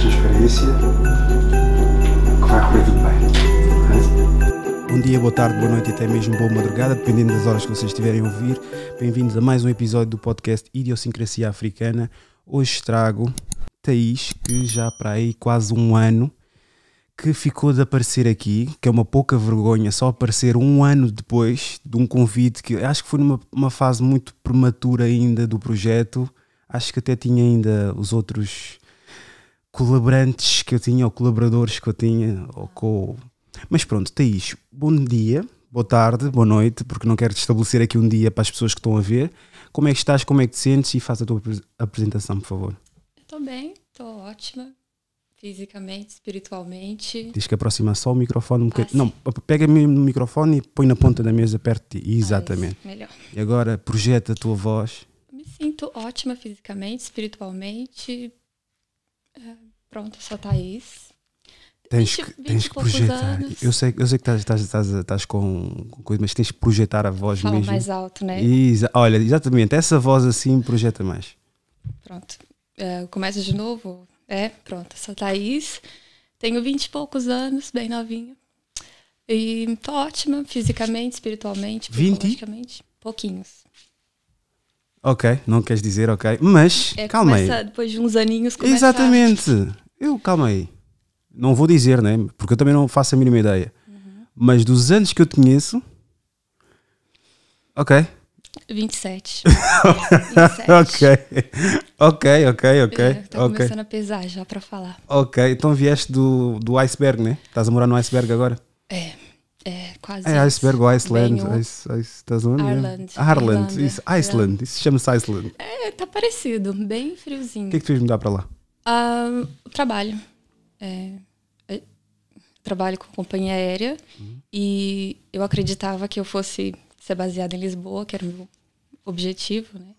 transferência, que vai correr tudo bem. É? Bom dia, boa tarde, boa noite e até mesmo boa madrugada, dependendo das horas que vocês estiverem a ouvir. Bem-vindos a mais um episódio do podcast Idiosincracia Africana. Hoje trago Thaís, que já para aí quase um ano que ficou de aparecer aqui, que é uma pouca vergonha só aparecer um ano depois de um convite que acho que foi numa uma fase muito prematura ainda do projeto. Acho que até tinha ainda os outros colaborantes que eu tinha, ou colaboradores que eu tinha, ou com. Mas pronto, Thaís, bom dia, boa tarde, boa noite, porque não quero estabelecer aqui um dia para as pessoas que estão a ver. Como é que estás, como é que te sentes e faz a tua apresentação, por favor. Estou bem, estou ótima. Fisicamente, espiritualmente. Diz que aproxima só o microfone um bocadinho. Ah, não, pega no microfone e põe na ponta da mesa perto de ti. Ah, Exatamente. Ah, melhor. E agora projeta a tua voz. Me sinto ótima fisicamente, espiritualmente, Pronto, eu sou a Thaís. Tens que, tens que projetar. Eu sei, eu sei que estás, estás, estás, com, com coisa, mas tens que projetar a voz Fala mesmo. mais alto, né? olha, exatamente, essa voz assim projeta mais. Pronto, uh, começa de novo. É, pronto, sou a Thaís. Tenho vinte e poucos anos, bem novinha. E estou ótima, fisicamente, espiritualmente, psicologicamente. Pouquinhos. Ok, não queres dizer, ok. Mas, é, calma aí. Depois de uns aninhos começa Exatamente. A... Eu, calma aí. Não vou dizer, né? Porque eu também não faço a mínima ideia. Uhum. Mas dos anos que eu te conheço. Ok. 27. 27. ok. Ok, ok, ok. Está é, okay. começando a pesar já para falar. Ok, então vieste do, do iceberg, né? Estás a morar no iceberg agora? É. É, quase. É iceberg ou Iceland. Ice, é ice, é tá é. Ireland. Ireland. Isso, Iceland. Isso chama-se Iceland. É, tá parecido. Bem friozinho. O que é que tu ias mudar para lá? Um, ah, trabalho. É, trabalho com companhia aérea. Uhum. E eu acreditava que eu fosse ser baseada em Lisboa, que era o meu objetivo, né?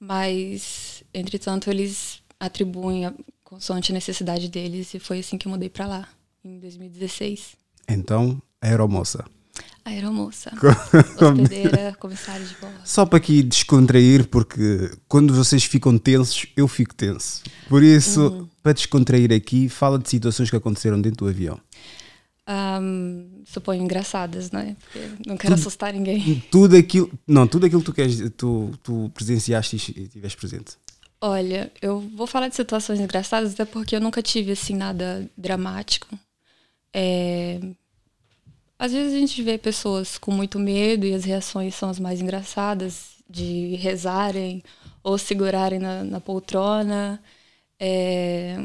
Mas, entretanto, eles atribuem a consoante a necessidade deles. E foi assim que eu mudei para lá, em 2016. Então, aeromoça. Aeromoça. Hospedeira, comissário de bordo. Só para aqui descontrair, porque quando vocês ficam tensos, eu fico tenso. Por isso, hum. para descontrair aqui, fala de situações que aconteceram dentro do avião. Um, suponho engraçadas, não é? Porque não quero tudo, assustar ninguém. Tudo aquilo, não, tudo aquilo que tu, queres, tu, tu presenciaste e tiveste presente. Olha, eu vou falar de situações engraçadas, até porque eu nunca tive assim nada dramático. É, às vezes a gente vê pessoas com muito medo e as reações são as mais engraçadas de rezarem ou segurarem na, na poltrona. É,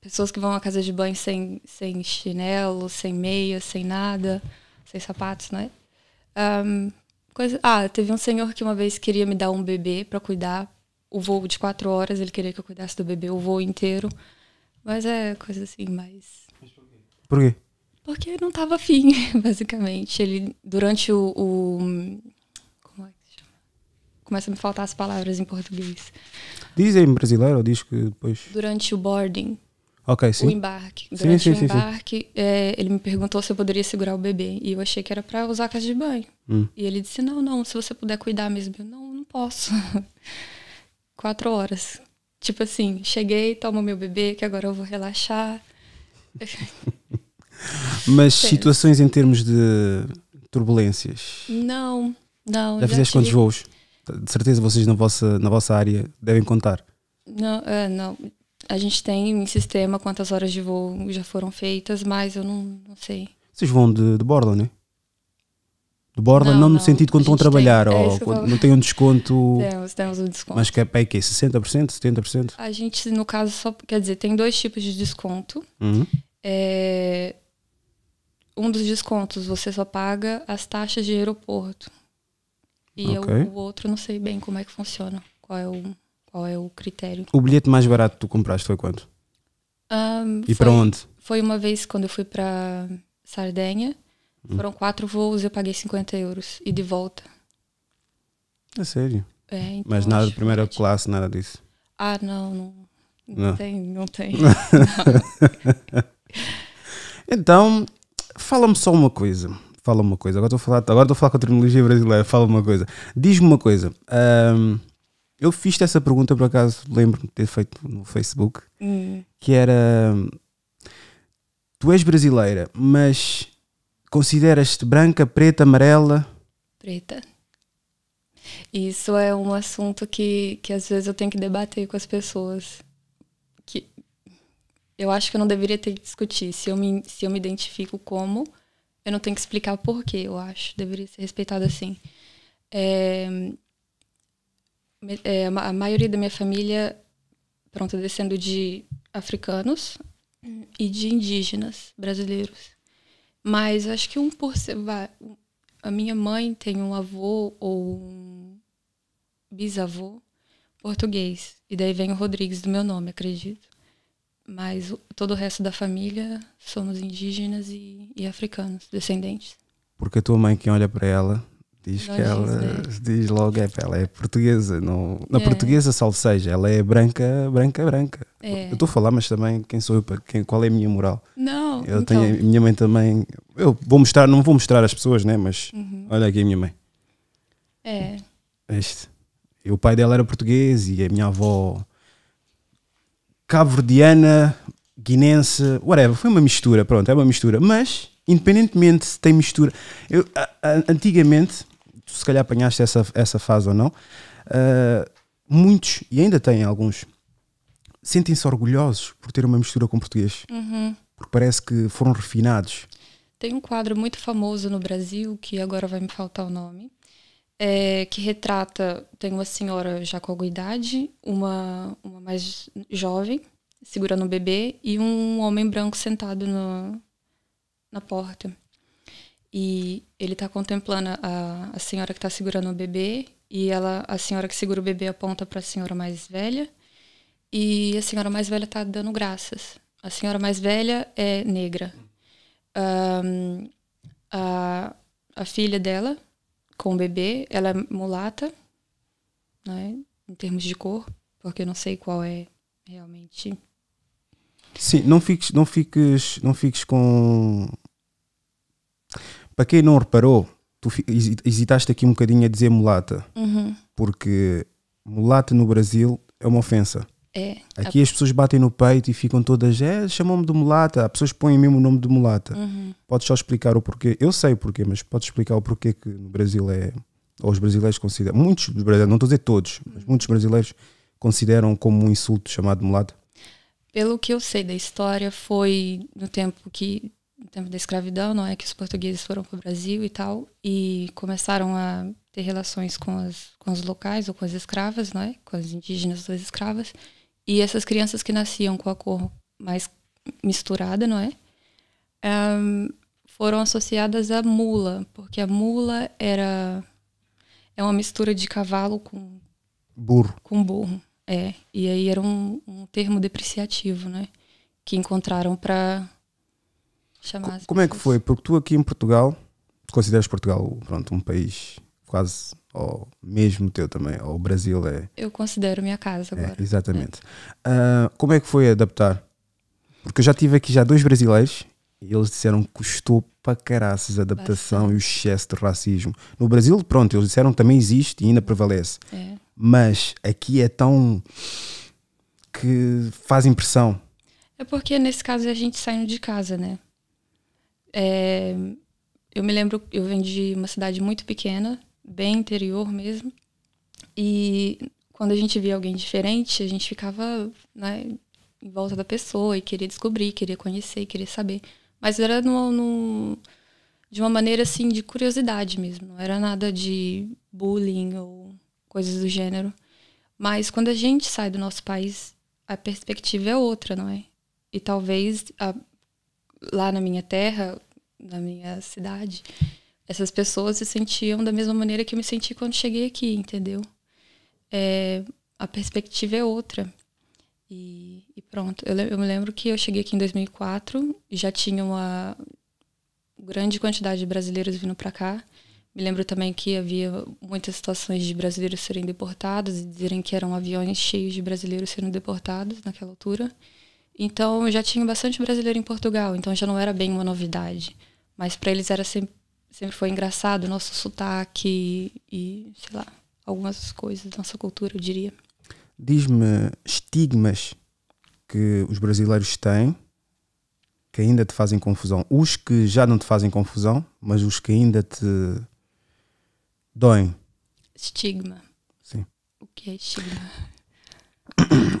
pessoas que vão à casa de banho sem, sem chinelo, sem meia, sem nada, sem sapatos, né? Um, coisa, ah, teve um senhor que uma vez queria me dar um bebê para cuidar. O voo de quatro horas, ele queria que eu cuidasse do bebê o voo inteiro. Mas é coisa assim, mas. Por quê? Por quê? Porque não tava afim, basicamente. Ele, durante o, o. como é que se chama? Começa a me faltar as palavras em português. Diz em brasileiro ou diz que depois. Durante o boarding. ok sim o embarque. Durante sim, sim, o embarque, é, ele me perguntou se eu poderia segurar o bebê. E eu achei que era para usar a casa de banho. Hum. E ele disse: não, não, se você puder cuidar mesmo. Eu, não, não posso. Quatro horas. Tipo assim, cheguei, tomo meu bebê, que agora eu vou relaxar. Mas Sim. situações em termos de turbulências? Não, não. Já, já fizeste quantos voos? De certeza vocês na vossa, na vossa área devem contar. Não, uh, não. A gente tem um sistema quantas horas de voo já foram feitas, mas eu não, não sei. Vocês vão de, de borda, né? De borda, não, não, não no sentido quando estão a trabalhar, tem, é ou quando, não tem um desconto. Temos, temos um desconto. Mas que é, é que 60%, 70%? A gente, no caso, só. Quer dizer, tem dois tipos de desconto. Uhum. É, um dos descontos, você só paga as taxas de aeroporto. E okay. eu, o outro não sei bem como é que funciona, qual é o, qual é o critério. O bilhete mais barato que tu compraste foi quanto? Um, e para onde? Foi uma vez quando eu fui para Sardenha. Hum. Foram quatro voos, eu paguei 50 euros. E de volta. É sério? É, então Mas nada de primeira que... classe, nada disso? Ah, não, não. Não, não tem, não tem. então, fala-me só uma coisa. Fala-me uma coisa. Agora estou a falar, agora estou a falar com a terminologia brasileira. Fala-me uma coisa. Diz-me uma coisa. Um, eu fiz essa pergunta, por acaso, lembro-me de ter feito no Facebook, hum. que era... Hum, tu és brasileira, mas consideras-te branca, preta, amarela? Preta. Isso é um assunto que, que às vezes eu tenho que debater com as pessoas eu acho que eu não deveria ter que discutir. Se eu me, se eu me identifico como, eu não tenho que explicar o porquê, eu acho. Deveria ser respeitado assim. É, é, a maioria da minha família, pronto, descendo de africanos e de indígenas brasileiros. Mas acho que um por a minha mãe tem um avô ou um bisavô português. E daí vem o Rodrigues do meu nome, acredito. Mas todo o resto da família somos indígenas e, e africanos, descendentes. Porque a tua mãe, quem olha para ela, diz não que diz, ela né? diz logo é ela é portuguesa não na é. portuguesa salve seja ela é branca branca branca é. eu estou a falar mas também quem sou eu para quem qual é a minha moral não eu então... tenho minha mãe também eu vou mostrar não vou mostrar às pessoas né mas uhum. olha aqui a minha mãe é este e o pai dela era português e a minha avó cabo-verdiana, guinense, whatever. Foi uma mistura, pronto, é uma mistura. Mas, independentemente se tem mistura. Eu, a, a, antigamente, tu se calhar apanhaste essa, essa fase ou não, uh, muitos, e ainda tem alguns, sentem-se orgulhosos por ter uma mistura com português. Uhum. Porque parece que foram refinados. Tem um quadro muito famoso no Brasil, que agora vai me faltar o nome, é, que retrata, tem uma senhora já com alguma idade, uma, uma mais jovem, segurando um bebê, e um homem branco sentado no, na porta. E ele está contemplando a, a senhora que está segurando o bebê, e ela, a senhora que segura o bebê aponta para a senhora mais velha, e a senhora mais velha está dando graças. A senhora mais velha é negra. Um, a, a filha dela com o bebê, ela é mulata, né? Em termos de cor, porque eu não sei qual é realmente. Sim, não fiques, não fiques, não fiques com. Para quem não reparou, tu hesitaste aqui um bocadinho a dizer mulata, uhum. porque mulata no Brasil é uma ofensa. É. Aqui a... as pessoas batem no peito e ficam todas, é, chamam-me de mulata. As pessoas põem mesmo o nome de mulata. Uhum. Podes só explicar o porquê. Eu sei o porquê, mas podes explicar o porquê que no Brasil é. Ou os brasileiros consideram. Muitos brasileiros, não estou a dizer todos, uhum. mas muitos brasileiros consideram como um insulto chamado mulata. Pelo que eu sei da história, foi no tempo que no tempo da escravidão, não é que os portugueses foram para o Brasil e tal, e começaram a ter relações com as com os locais ou com as escravas, não é? Com as indígenas ou as escravas. E essas crianças que nasciam com a cor mais misturada, não é? Um, foram associadas à mula, porque a mula era é uma mistura de cavalo com burro. Com burro, é. E aí era um, um termo depreciativo, né? Que encontraram para chamar. Como pessoas. é que foi? Porque tu aqui em Portugal consideras Portugal pronto um país quase ou mesmo teu também, ou o Brasil é. Eu considero minha casa é, agora. É, exatamente. É. Uh, como é que foi adaptar? Porque eu já tive aqui já dois brasileiros e eles disseram que custou para caraças a adaptação Bastante. e o excesso de racismo. No Brasil, pronto, eles disseram que também existe e ainda prevalece. É. Mas aqui é tão. que faz impressão. É porque nesse caso a gente saindo de casa, né? É, eu me lembro, eu venho de uma cidade muito pequena, bem interior mesmo. E quando a gente via alguém diferente, a gente ficava né, em volta da pessoa e queria descobrir, queria conhecer, queria saber. Mas era no, no, de uma maneira assim de curiosidade mesmo, não era nada de bullying ou coisas do gênero. Mas quando a gente sai do nosso país, a perspectiva é outra, não é? E talvez a, lá na minha terra, na minha cidade, essas pessoas se sentiam da mesma maneira que eu me senti quando cheguei aqui, entendeu? É, a perspectiva é outra. E, e pronto. Eu, eu, me lembro que eu cheguei aqui em 2004 e já tinha uma grande quantidade de brasileiros vindo para cá. Me lembro também que havia muitas situações de brasileiros serem deportados e dizerem que eram aviões cheios de brasileiros sendo deportados naquela altura. Então eu já tinha bastante brasileiro em Portugal, então já não era bem uma novidade. Mas para eles era sempre sempre foi engraçado, nosso sotaque e, sei lá, algumas coisas da nossa cultura, eu diria. Diz-me estigmas que os brasileiros têm que ainda te fazem confusão. Os que já não te fazem confusão, mas os que ainda te doem. Estigma. Sim. O que é estigma?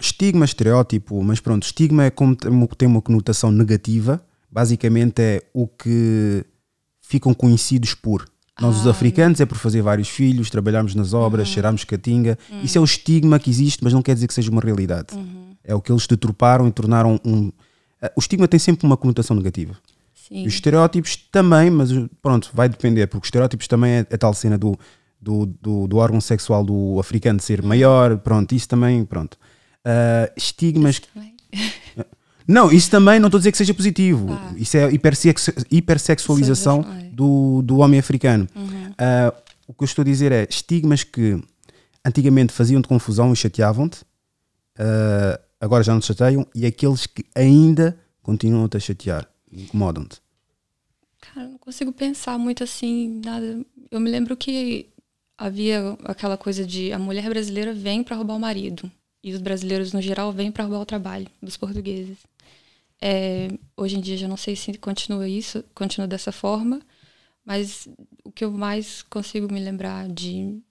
Estigma, estereótipo, mas pronto, estigma é como tem uma conotação negativa. Basicamente é o que ficam conhecidos por. Nós, ah. os africanos, é. é por fazer vários filhos, trabalharmos nas obras, uhum. cheirarmos catinga. Uhum. Isso é um estigma que existe, mas não quer dizer que seja uma realidade. Uhum. É o que eles deturparam e tornaram um. Eh, o estigma tem sempre uma conotação negativa. Sim. Os estereótipos também, mas pronto, vai depender, porque os estereótipos também é a é tal cena do, do, do, do órgão sexual do africano ser uhum. maior, pronto, isso também, pronto. Uh, estigmas. Isso também. Não, isso também não estou a dizer que seja positivo. Ah. Isso é hipersexualização é? do, do homem africano. Uhum. Uh, o que eu estou a dizer é estigmas que antigamente faziam-te confusão e chateavam-te, uh, agora já não te chateiam, e aqueles que ainda continuam-te a chatear, incomodam-te. Cara, não consigo pensar muito assim, nada. Eu me lembro que havia aquela coisa de a mulher brasileira vem para roubar o marido e os brasileiros no geral vêm para roubar o trabalho dos portugueses. É, hoje em dia já não sei se continua isso, continua dessa forma, mas o que eu mais consigo me lembrar de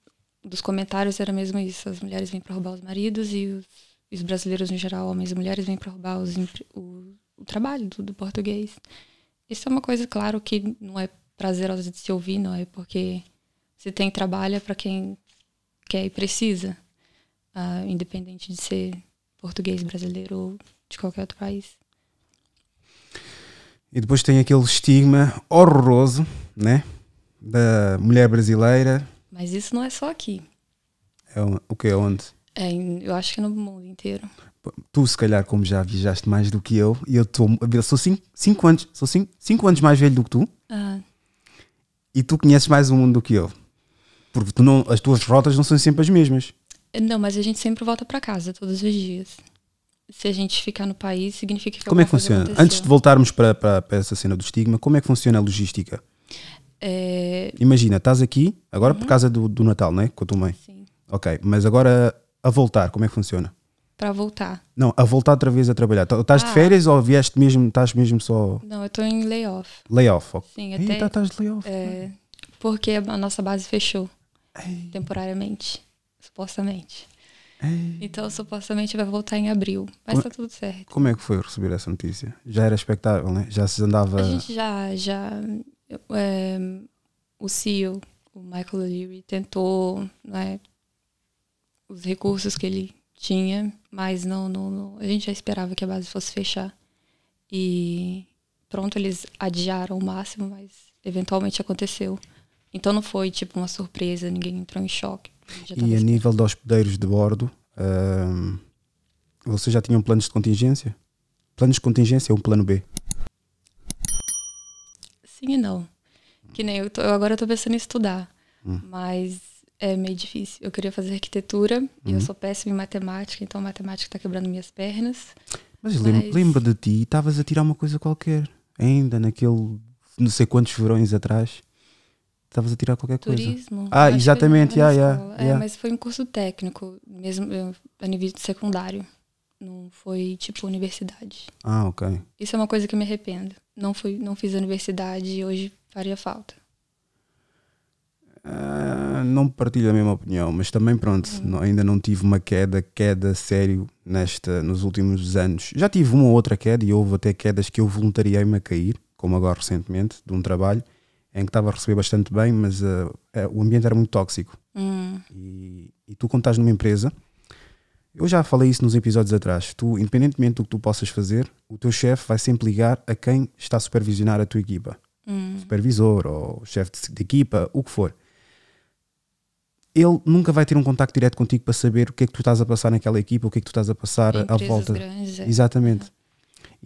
dos comentários era mesmo isso: as mulheres vêm para roubar os maridos e os, os, brasileiros no geral, homens e mulheres, vêm para roubar os, o, o, trabalho do, do, português. Isso é uma coisa, claro, que não é prazerosa de se ouvir, não é? Porque se tem trabalho é para quem quer e precisa, uh, independente de ser português, brasileiro ou de qualquer outro país. E depois tem aquele estigma horroroso, né? Da mulher brasileira. Mas isso não é só aqui. É um, o que é onde? É, eu acho que é no mundo inteiro. Tu, se calhar, como já viajaste mais do que eu, e eu, tô, eu sou 5 anos, sou cinco, cinco anos mais velho do que tu. Ah. E tu conheces mais o mundo do que eu. Porque tu não, as tuas rotas não são sempre as mesmas. Não, mas a gente sempre volta para casa, todos os dias se a gente ficar no país, significa que Como é que funciona? Aconteceu. Antes de voltarmos para, para, para, essa cena do estigma, como é que funciona a logística? É... Imagina, estás aqui, agora uhum. por causa do, do Natal, não é? Com a tua mãe. Sim. Ok, mas agora a voltar, como é que funciona? Para voltar. Não, a voltar outra vez a trabalhar. Tá, estás ah. de férias ou vieste mesmo, estás mesmo só. Não, eu estou em layoff. Layoff, ok. Sim, até. Eita, tá, estás de layoff. É, porque a nossa base fechou. Ei. Temporariamente, supostamente. Então, supostamente vai voltar em abril. Mas como, tá tudo certo. Como é que foi receber essa notícia? Já era expectável, né? Já se andava. A gente já. já é, o CEO, o Michael O'Leary, tentou né, os recursos que ele tinha, mas não, não, não, A gente já esperava que a base fosse fechar. E pronto, eles adiaram o máximo, mas eventualmente aconteceu. Então não foi tipo uma surpresa, ninguém entrou em choque. E a nível de hospedeiros de bordo, um, vocês já tinham planos de contingência? Planos de contingência ou é um plano B? Sim e não. Que nem eu, tô, eu agora estou pensando em estudar, hum. mas é meio difícil. Eu queria fazer arquitetura hum. e eu uhum. sou péssima em matemática, então matemática está quebrando minhas pernas. Mas, mas... Lembro, lembro de ti, estavas a tirar uma coisa qualquer, ainda naquele não sei quantos verões atrás. Estavas a tirar qualquer coisa. Turismo. Ah, exatamente, yeah, yeah, yeah. É, mas foi um curso técnico, mesmo eh, a nível de secundário. Não foi tipo universidade. Ah, ok. Isso é uma coisa que eu me arrependo. Não, fui, não fiz a universidade e hoje faria falta. Uh, não partilho a mesma opinião, mas também pronto, hum. não, ainda não tive uma queda, queda sério nesta, nos últimos anos. Já tive uma ou outra queda e houve até quedas que eu voluntariei-me a cair, como agora recentemente, de um trabalho em que estava a receber bastante bem, mas uh, o ambiente era muito tóxico. Hum. E, e, tu, quando estás numa empresa, eu já falei isso nos episódios atrás, tu, independentemente do que tu possas fazer, o teu chefe vai sempre ligar a quem está a supervisionar a tua equipa. Hum. Supervisor ou chefe de, de equipa, o que for. Ele nunca vai ter um contacto direto contigo para saber o que é que tu estás a passar naquela equipa, o que é que tu estás a passar à volta. É. Exatamente.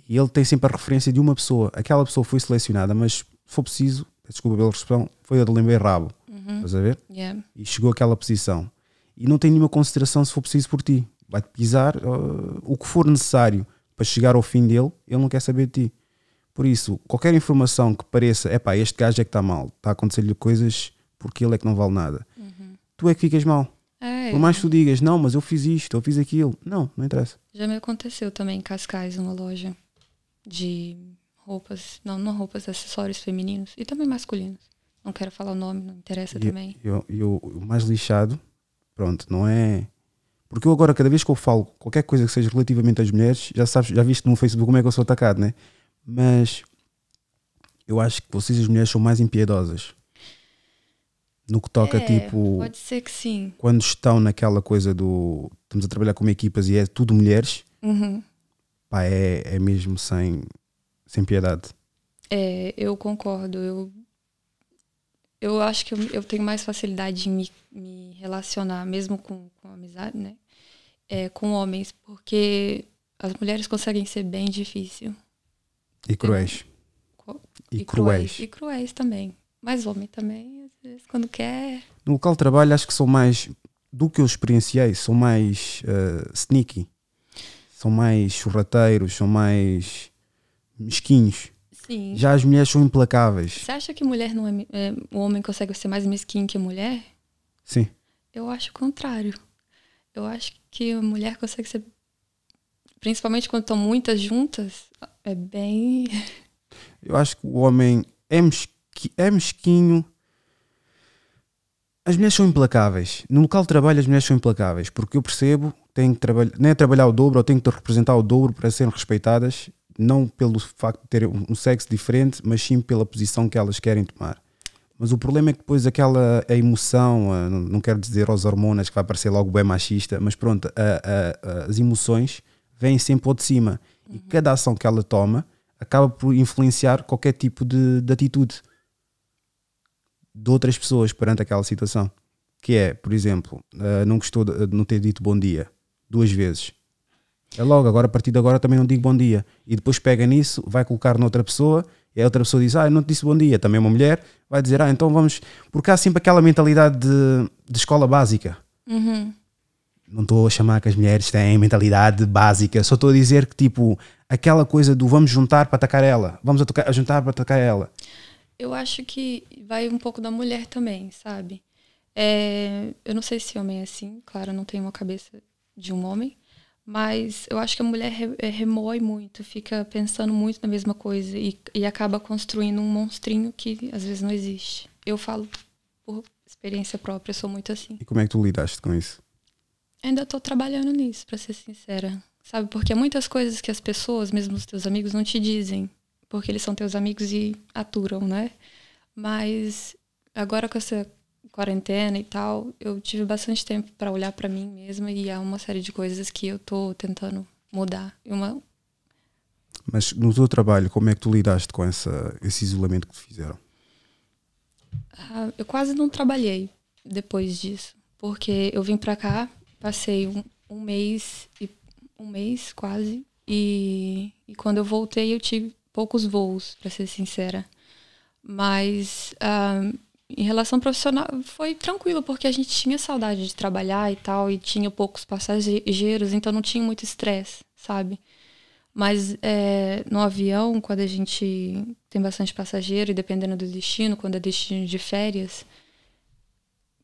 E ele tem sempre a referência de uma pessoa. Aquela pessoa foi selecionada, mas se for preciso, desculpa pela expressão, foi a de limber rabo. Uhum. Estás a ver? Yeah. E chegou àquela posição. E não tem nenhuma consideração se for preciso por ti. Vai-te pisar uh, o que for necessário para chegar ao fim dele, ele não quer saber de ti. Por isso, qualquer informação que pareça, é pá, este gajo é que está mal, está a acontecer-lhe coisas porque ele é que não vale nada, uhum. tu é que ficas mal. É, Por mais que tu digas, não, mas eu fiz isto, eu fiz aquilo. Não, não interessa. Já me aconteceu também em Cascais, numa loja de roupas, não, não roupas, acessórios femininos e também masculinos. Não quero falar o nome, não interessa e, também. E, o mais lixado, pronto, não é. Porque eu agora, cada vez que eu falo qualquer coisa que seja relativamente às mulheres, já sabes, já viste no Facebook como é que eu sou atacado, né? Mas eu acho que vocês, as mulheres, são mais impiedosas. No que toca, é, tipo. Pode ser que sim. Quando estão naquela coisa do. Estamos a trabalhar como equipas e é tudo mulheres. Uhum. Pá, é, é mesmo sem sem piedade. É, eu concordo. Eu, eu acho que eu, eu tenho mais facilidade de me, me relacionar, mesmo com, com amizade, né? É, com homens, porque as mulheres conseguem ser bem difícil. E cruéis. E, e cruéis. cruéis. E cruéis também. Mas homem também, às vezes, quando quer. No local de trabalho, acho que são mais. Do que eu experienciei, são mais uh, sneaky. São mais churrateiros, são mais mesquinhos. Sim. Já as mulheres são implacáveis. Você acha que mulher não é, é, o homem consegue ser mais mesquinho que a mulher? Sim. Eu acho o contrário. Eu acho que a mulher consegue ser principalmente quando estão muitas juntas, é bem Eu acho que o homem é, mesqui, é mesquinho. As mulheres são implacáveis. No local de trabalho as mulheres são implacáveis, porque eu percebo, tenho que trabalhar, nem é trabalhar o dobro ou tenho que representar o dobro para serem respeitadas não pelo facto de ter um, sexo diferente, mas sim pela posição que elas querem tomar. Mas o problema é que depois aquela a emoção, a, não, quero dizer aos hormonas que vai parecer logo bem machista, mas pronto, a, as emoções vêm sempre ao de cima. Uhum. E cada ação que ela toma acaba por influenciar qualquer tipo de, de atitude de outras pessoas perante aquela situação. Que é, por exemplo, uh, não gostou de não ter dito bom dia duas vezes. É logo, agora a partir de agora também não digo bom dia. E depois pega nisso, vai colocar noutra pessoa, e a outra pessoa diz, ah, eu não te disse bom dia. Também uma mulher vai dizer, ah, então vamos. Porque há sempre aquela mentalidade de, de escola básica. Uhum. Não estou a chamar que as mulheres têm mentalidade básica, só estou a dizer que, tipo, aquela coisa do vamos juntar para atacar ela, vamos a juntar para atacar ela. Eu acho que vai um pouco da mulher também, sabe? É, eu não sei se homem é assim, claro, eu não tenho uma cabeça de um homem, mas eu acho que a mulher eh, remoe muito, fica pensando muito na mesma coisa e, e acaba construindo um monstrinho que às vezes não existe. Eu falo por experiência própria, eu sou muito assim. E como é que tu lidaste com isso? Ainda estou trabalhando nisso, para ser sincera. Sabe, porque há muitas coisas que as pessoas, mesmo os teus amigos, não te dizem, porque eles são teus amigos e aturam, né? Mas agora com essa quarentena e tal, eu tive bastante tempo para olhar para mim mesma e há uma série de coisas que eu tô tentando mudar. Uma... Mas no teu trabalho, como é que tu lidaste com essa, esse isolamento que te fizeram? Ah, eu quase não trabalhei depois disso, porque eu vim para cá, passei um, um mês e um mês quase e, e quando eu voltei eu tive poucos voos, para ser sincera. Mas ah, em relação profissional, foi tranquilo, porque a gente tinha saudade de trabalhar e tal, e tinha poucos passageiros, então não tinha muito estresse, sabe? Mas é, no avião, quando a gente tem bastante passageiro, e dependendo do destino, quando é destino de férias,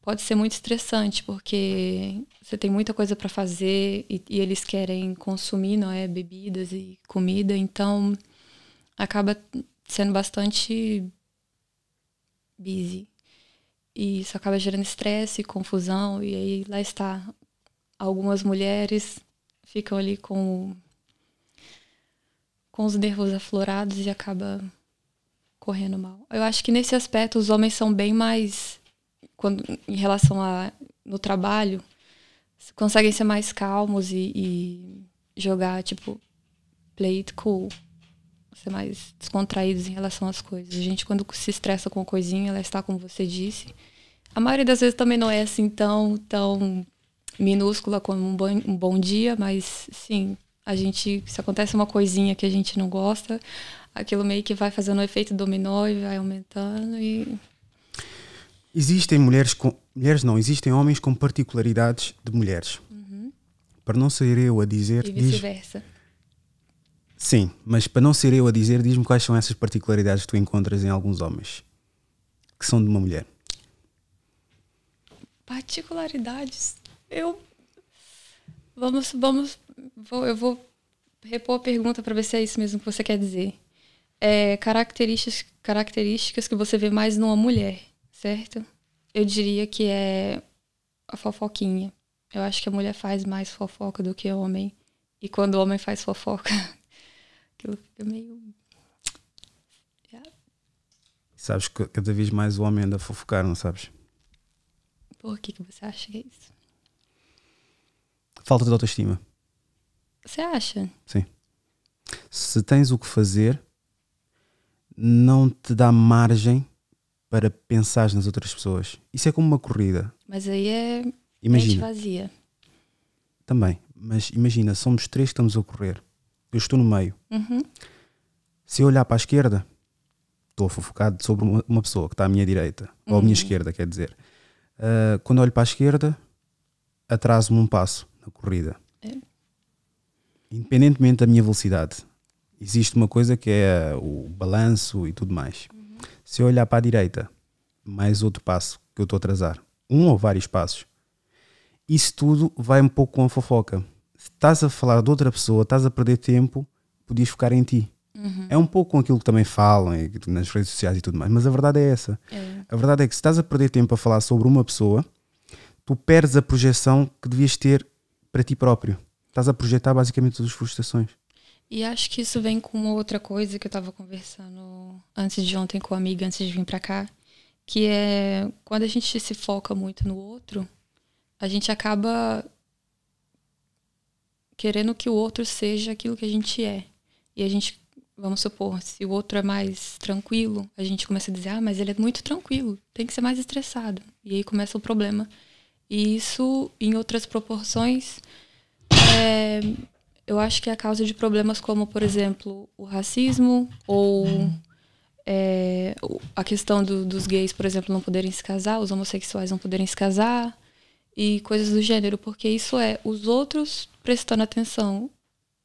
pode ser muito estressante, porque você tem muita coisa para fazer e, e, eles querem consumir, não é? Bebidas e comida, então acaba sendo bastante busy, e isso acaba gerando estresse, confusão, e aí lá está. Algumas mulheres ficam ali com, com os nervos aflorados e acaba correndo mal. Eu acho que nesse aspecto os homens são bem mais. Quando, em relação a. no trabalho, conseguem ser mais calmos e, e jogar, tipo, play it cool ser mais descontraídos em relação às coisas. A gente, quando se estressa com uma coisinha, ela está, como você disse. A maioria das vezes também não é assim tão, tão minúscula como um bom, um bom dia, mas sim, a gente, se acontece uma coisinha que a gente não gosta, aquilo meio que vai fazendo o um efeito dominó e vai aumentando e existem mulheres com mulheres não existem homens com particularidades de mulheres uhum. para não ser eu a dizer e vice-versa Sim, mas para não ser eu a dizer, diz-me quais são essas particularidades que tu encontras em alguns homens que são de uma mulher. Particularidades? Eu. Vamos, vamos. Vou, eu vou repor a pergunta para ver se é isso mesmo que você quer dizer. É, características, características que você vê mais numa mulher, certo? Eu diria que é a fofoquinha. Eu acho que a mulher faz mais fofoca do que o homem. E quando o homem faz fofoca, aquilo fica meio. Yeah. Sabes que cada vez mais o homem anda a fofocar, não sabes? Por que, que você acha que é isso? Falta de autoestima. Você acha? Sim. Se tens o que fazer, não te dá margem para pensar nas outras pessoas. Isso é como uma corrida. Mas aí é, é imagina. mente vazia. Também. Mas imagina, somos três que estamos a correr eu estou no meio. Uhum. Se eu olhar para a esquerda, estou focado sobre uma, uma pessoa que está à minha direita, uhum. ou à minha uhum. esquerda, quer dizer. Uh, quando olho para a esquerda, atraso-me um passo na corrida. É. Independentemente da minha velocidade, existe uma coisa que é o balanço e tudo mais. Uhum. Se eu olhar para a direita, mais outro passo que eu estou a atrasar, um ou vários passos, isso tudo vai um pouco com a fofoca estás a falar de outra pessoa, estás a perder tempo, podias focar em ti. Uhum. É um pouco com aquilo que também falam nas redes sociais e tudo mais, mas a verdade é essa. É. A verdade é que se estás a perder tempo a falar sobre uma pessoa, tu perdes a projeção que devias ter para ti próprio. Estás a projetar basicamente todas as frustrações. E acho que isso vem com outra coisa que eu estava conversando antes de ontem com a amiga, antes de vir para cá, que é quando a gente se foca muito no outro, a gente acaba querendo que o outro seja aquilo que a gente é. E a gente, vamos supor, se o outro é mais tranquilo, a gente começa a dizer, ah, mas ele é muito tranquilo, tem que ser mais estressado. E aí começa o problema. E isso, em outras proporções, é, eu acho que é a causa de problemas como, por exemplo, o racismo ou. É, a questão do, dos gays, por exemplo, não poderem se casar, os homossexuais não poderem se casar, e coisas do gênero, porque isso é os outros prestando atenção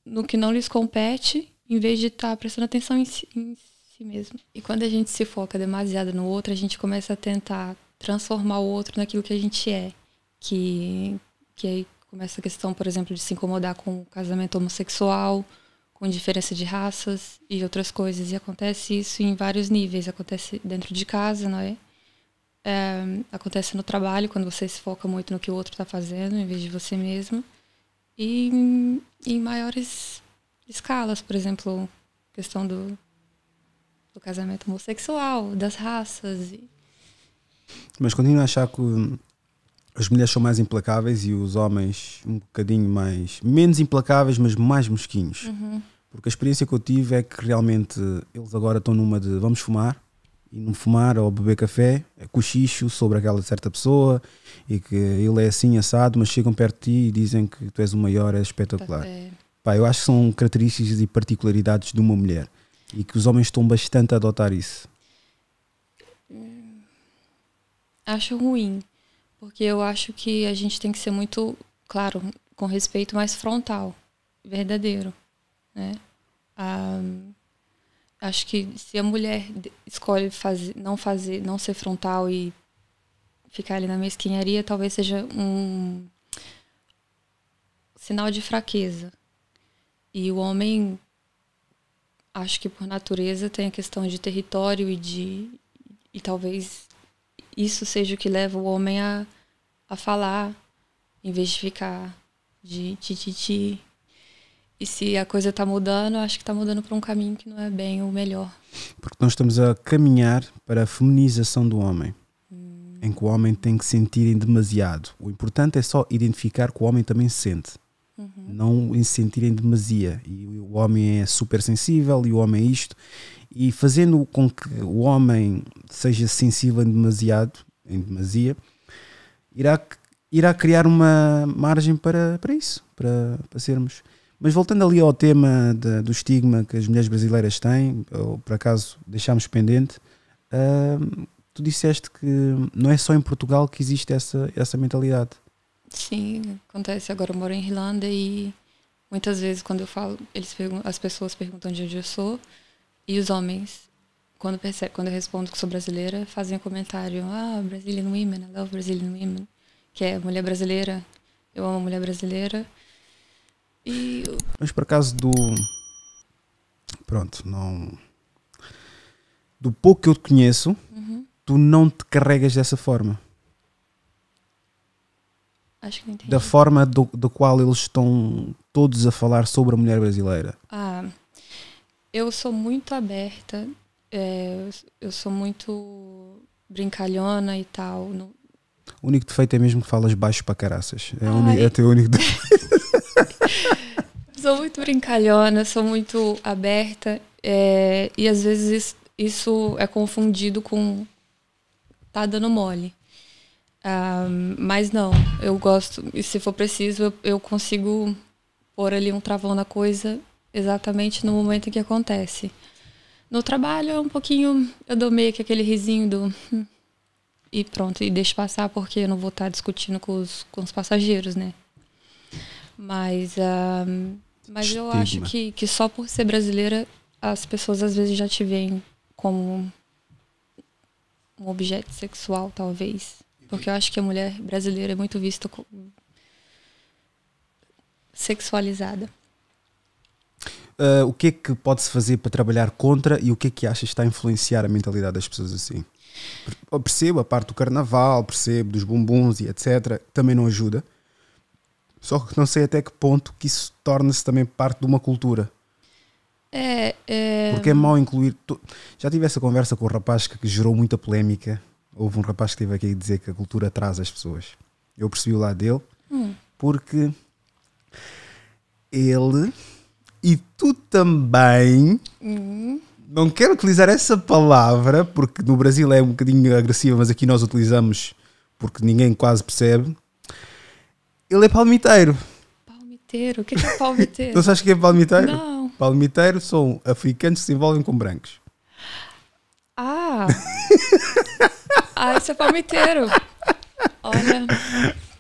no que não lhes compete, em vez de estar tá prestando atenção em si, em si mesmo. E quando a gente se foca demasiado no outro, a gente começa a tentar transformar o outro naquilo que a gente é, que que aí começa a questão, por exemplo, de se incomodar com o casamento homossexual, com diferença de raças e outras coisas. E acontece isso em vários níveis. Acontece dentro de casa, não é? é, acontece no trabalho, quando você se foca muito no que o outro está fazendo, em vez de você mesmo. E em, maiores escalas, por exemplo, questão do, do casamento homossexual, das raças. E... Mas continuo a achar que as mulheres são mais implacáveis e os homens um bocadinho mais. menos implacáveis, mas mais mesquinhos Uhum. Porque a experiência que eu tive é que realmente eles agora estão numa de vamos fumar, e não fumar ou beber café, é cochicho sobre aquela certa pessoa e que ele é assim assado, mas chegam perto de ti e dizem que tu és o maior, é espetacular. Pá, eu acho que são características e particularidades de uma mulher e que os homens estão bastante a adotar isso. Hum, acho ruim, porque eu acho que a gente tem que ser muito, claro, com respeito, mais frontal, verdadeiro, né? Ah, acho que se a mulher escolhe fazer, não fazer, não ser frontal e ficar ali na mesquinharia, talvez seja um sinal de fraqueza. E o homem, acho que por natureza tem a questão de território e de e talvez isso seja o que leva o homem a, a falar, em vez de ficar de ti, ti, ti e se a coisa está mudando, acho que está mudando para um caminho que não é bem o melhor. Porque nós estamos a caminhar para a feminização do homem, hum. em que o homem tem que sentir em demasiado. O importante é só identificar que o homem também sente. Uhum. Não em sentir em demasia. E o homem é super sensível, e o homem é isto. E fazendo com que o homem seja sensível em demasiado, em demasia, irá, irá criar uma margem para, para isso, para, para sermos mas voltando ali ao tema de, do estigma que as mulheres brasileiras têm, ou por acaso deixámos pendente, uh, tu disseste que não é só em Portugal que existe essa, essa mentalidade. Sim, acontece. Agora eu moro em Irlanda e muitas vezes quando eu falo, eles as pessoas perguntam de onde eu sou e os homens, quando, percebe, quando eu respondo que sou brasileira, fazem um comentário: Ah, Brazilian women, I love Brazilian women, que é mulher brasileira, eu amo mulher brasileira. E... Mas por acaso do. Pronto, não. Do pouco que eu te conheço, uhum. tu não te carregas dessa forma. Acho que não entendi. Da forma do, do qual eles estão todos a falar sobre a mulher brasileira. Ah, eu sou muito aberta, é, eu sou muito brincalhona e tal. O único defeito é mesmo que falas baixo para caraças. É, o único, é teu único defeito. sou muito brincalhona, sou muito aberta. É, e às vezes isso é confundido com tá dando mole. Um, ah, mas não, eu gosto. E se for preciso, eu, eu consigo pôr ali um travão na coisa exatamente no momento em que acontece. No trabalho é um pouquinho. Eu dou meio que aquele risinho do. Hum, e pronto, e deixo passar porque eu não vou estar discutindo com os, com os passageiros, né? Mas. Um, ah, mas Estigma. eu acho que, que só por ser brasileira, as pessoas às vezes já te veem como um objeto sexual, talvez. Porque eu acho que a mulher brasileira é muito vista como sexualizada. Uh, o que é que pode-se fazer para trabalhar contra e o que é que achas está a influenciar a mentalidade das pessoas assim? Eu percebo a parte do carnaval, percebo dos bumbuns e etc. Também não ajuda. Só que não sei até que ponto que isso torna-se também parte de uma cultura. É, é... Porque é mau incluir. Já tive essa conversa com o um rapaz que, que gerou muita polémica. Houve um rapaz que teve aqui a dizer que a cultura traz as pessoas. Eu percebi o lado dele, hum. porque ele e tu também. Hum. Não quero utilizar essa palavra, porque no Brasil é um bocadinho agressiva, mas aqui nós utilizamos porque ninguém quase percebe. Ele é palmiteiro. Palmiteiro? O que é, que é palmiteiro? não sabes o que é palmiteiro? Não. Palmiteiro são africanos que se envolvem com brancos. Ah! ah, isso é palmiteiro. Olha.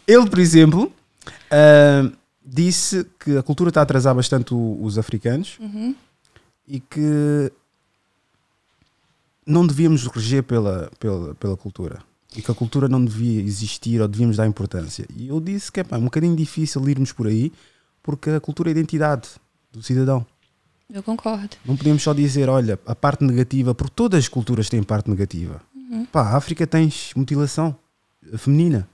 Ele, por exemplo, uh, disse que a cultura está a atrasar bastante os africanos uhum. e que não devíamos reger pela, pela, pela cultura e que a cultura não devia existir ou devíamos dar importância. E eu disse que é pá, um bocadinho difícil irmos por aí, porque a cultura é a identidade do cidadão. Eu concordo. Não podemos só dizer, olha, a parte negativa, porque todas as culturas têm parte negativa. Uhum. Pá, a África tens mutilação feminina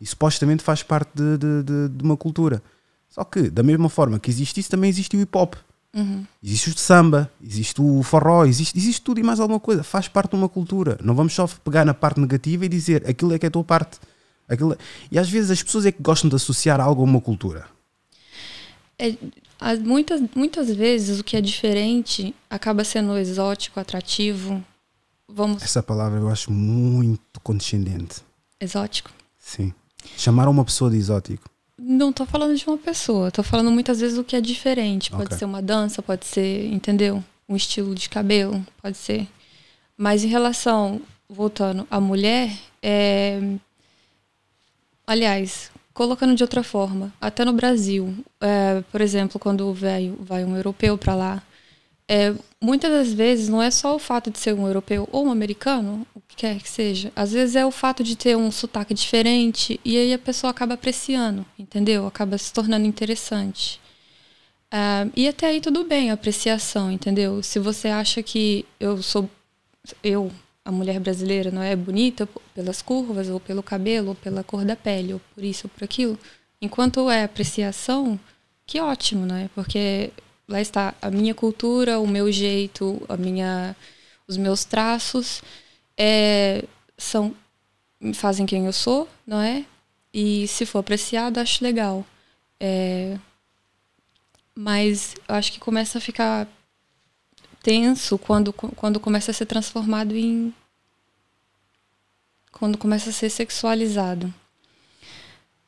e supostamente faz parte de, de, de, de uma cultura. Só que, da mesma forma que existe isso, também existe o hip hop. Uhum. Existe o samba, existe o forró, existe, existe tudo e mais alguma coisa. Faz parte de uma cultura. Não vamos só pegar na parte negativa e dizer aquilo é que é a tua parte. Aquilo... É- e às vezes as pessoas é que gostam de associar algo a uma cultura. É, muitas, muitas vezes o que é diferente acaba sendo exótico, atrativo. Vamos... Essa palavra eu acho muito condescendente. Exótico? Sim. Chamar uma pessoa de exótico. Não tô falando de uma pessoa, tô falando muitas vezes o que é diferente. Pode okay. ser uma dança, pode ser, entendeu? Um estilo de cabelo, pode ser. Mas em relação, voltando, à mulher, é... aliás, colocando de outra forma, até no Brasil, é, por exemplo, quando o velho vai um europeu para lá, é, muitas das vezes não é só o fato de ser um europeu ou um americano, o que quer que seja. Às vezes é o fato de ter um sotaque diferente e aí a pessoa acaba apreciando, entendeu? Acaba se tornando interessante. Uh, e até aí tudo bem, apreciação, entendeu? Se você acha que eu sou. Eu, a mulher brasileira, não é bonita pelas curvas, ou pelo cabelo, ou pela cor da pele, ou por isso, ou por aquilo. Enquanto é apreciação, que ótimo, né? Porque lá está a minha cultura, o meu jeito, a minha, os meus traços é, são fazem quem eu sou, não é? E se for apreciado, acho legal. É, mas eu acho que começa a ficar tenso quando, quando começa a ser transformado em. quando começa a ser sexualizado.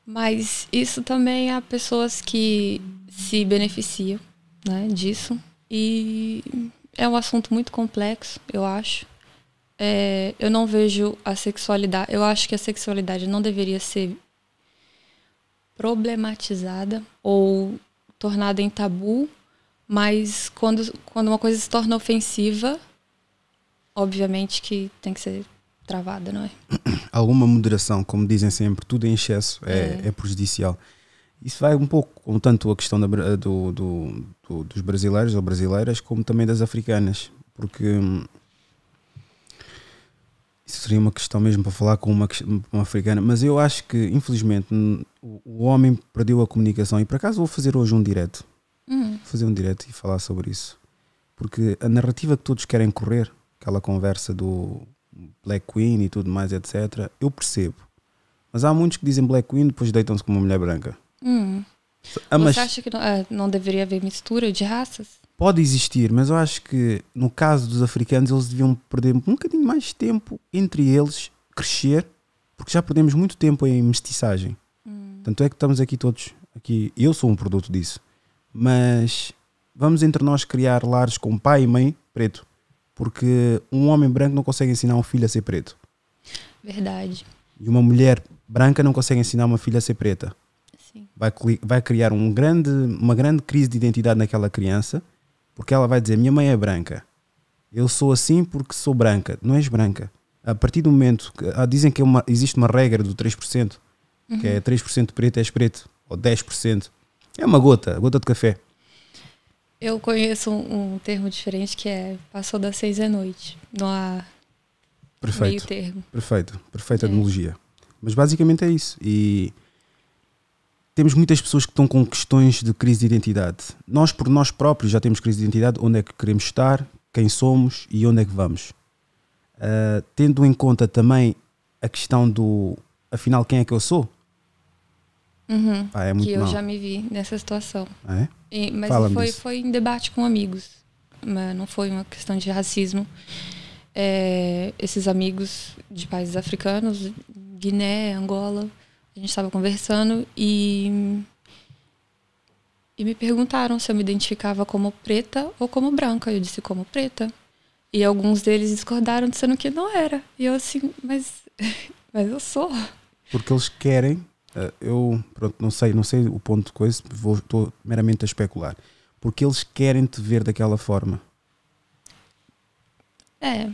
Mas isso também há pessoas que se beneficiam né, disso. E é um assunto muito complexo, eu acho. É, eu não vejo a sexualidade. Eu acho que a sexualidade não deveria ser problematizada ou tornada em tabu, mas quando, quando uma coisa se torna ofensiva, obviamente que tem que ser travada, não é? Alguma moderação, como dizem sempre, tudo em excesso é, é. é prejudicial. Isso vai um pouco, um tanto a questão da, do, do, do, dos brasileiros ou brasileiras, como também das africanas, porque hum, isso seria uma questão mesmo para falar com uma, uma africana, mas eu acho que infelizmente o, o, homem perdeu a comunicação e por acaso vou fazer hoje um direto, uhum. fazer um direto e falar sobre isso, porque a narrativa que todos querem correr, aquela conversa do Black Queen e tudo mais, etc., eu percebo. Mas há muitos que dizem Black Queen e depois deitam-se com uma mulher branca. Uhum. Ah, mas Você acha que não, ah, não deveria haver mistura de raças? Pode existir, mas eu acho que no caso dos africanos eles deviam perder um bocadinho mais de tempo entre eles crescer, porque já perdemos muito tempo em mestiçagem. Hum. Tanto é que estamos aqui todos, aqui eu sou um produto disso. Mas vamos entre nós criar lares com pai e mãe preto, porque um homem branco não consegue ensinar um filho a ser preto. Verdade. E uma mulher branca não consegue ensinar uma filha a ser preta. Sim. Vai, vai criar um grande, uma grande crise de identidade naquela criança, porque ela vai dizer: Minha mãe é branca, eu sou assim porque sou branca. Não és branca. A partir do momento que ah, dizem que é uma, existe uma regra do 3%, uhum. que é 3% uhum. preto és preto, ou 10%, é uma gota, gota de café. Eu conheço um, um, termo diferente que é passou das seis à noite. Não há perfeito, meio termo. Perfeito, perfeita é. analogia. Mas basicamente é isso. E temos muitas pessoas que estão com questões de crise de identidade. Nós, por nós próprios, já temos crise de identidade, onde é que queremos estar, quem somos e onde é que vamos. Uh, tendo em conta também a questão do afinal quem é que eu sou. Uhum, ah, é muito que mal. eu já me vi nessa situação. Ah, é? E, mas foi, foi em debate com amigos. Mas não foi uma questão de racismo. É, esses amigos de países africanos, Guiné, Angola, a gente estava conversando e e me perguntaram se eu me identificava como preta ou como branca. Eu disse como preta. E alguns deles discordaram dizendo que não era. E eu assim, mas, mas eu sou. Porque eles querem, eh, eu pronto, não sei, não sei o ponto de coisa, vou, estou meramente a especular. Porque eles querem te ver daquela forma. É,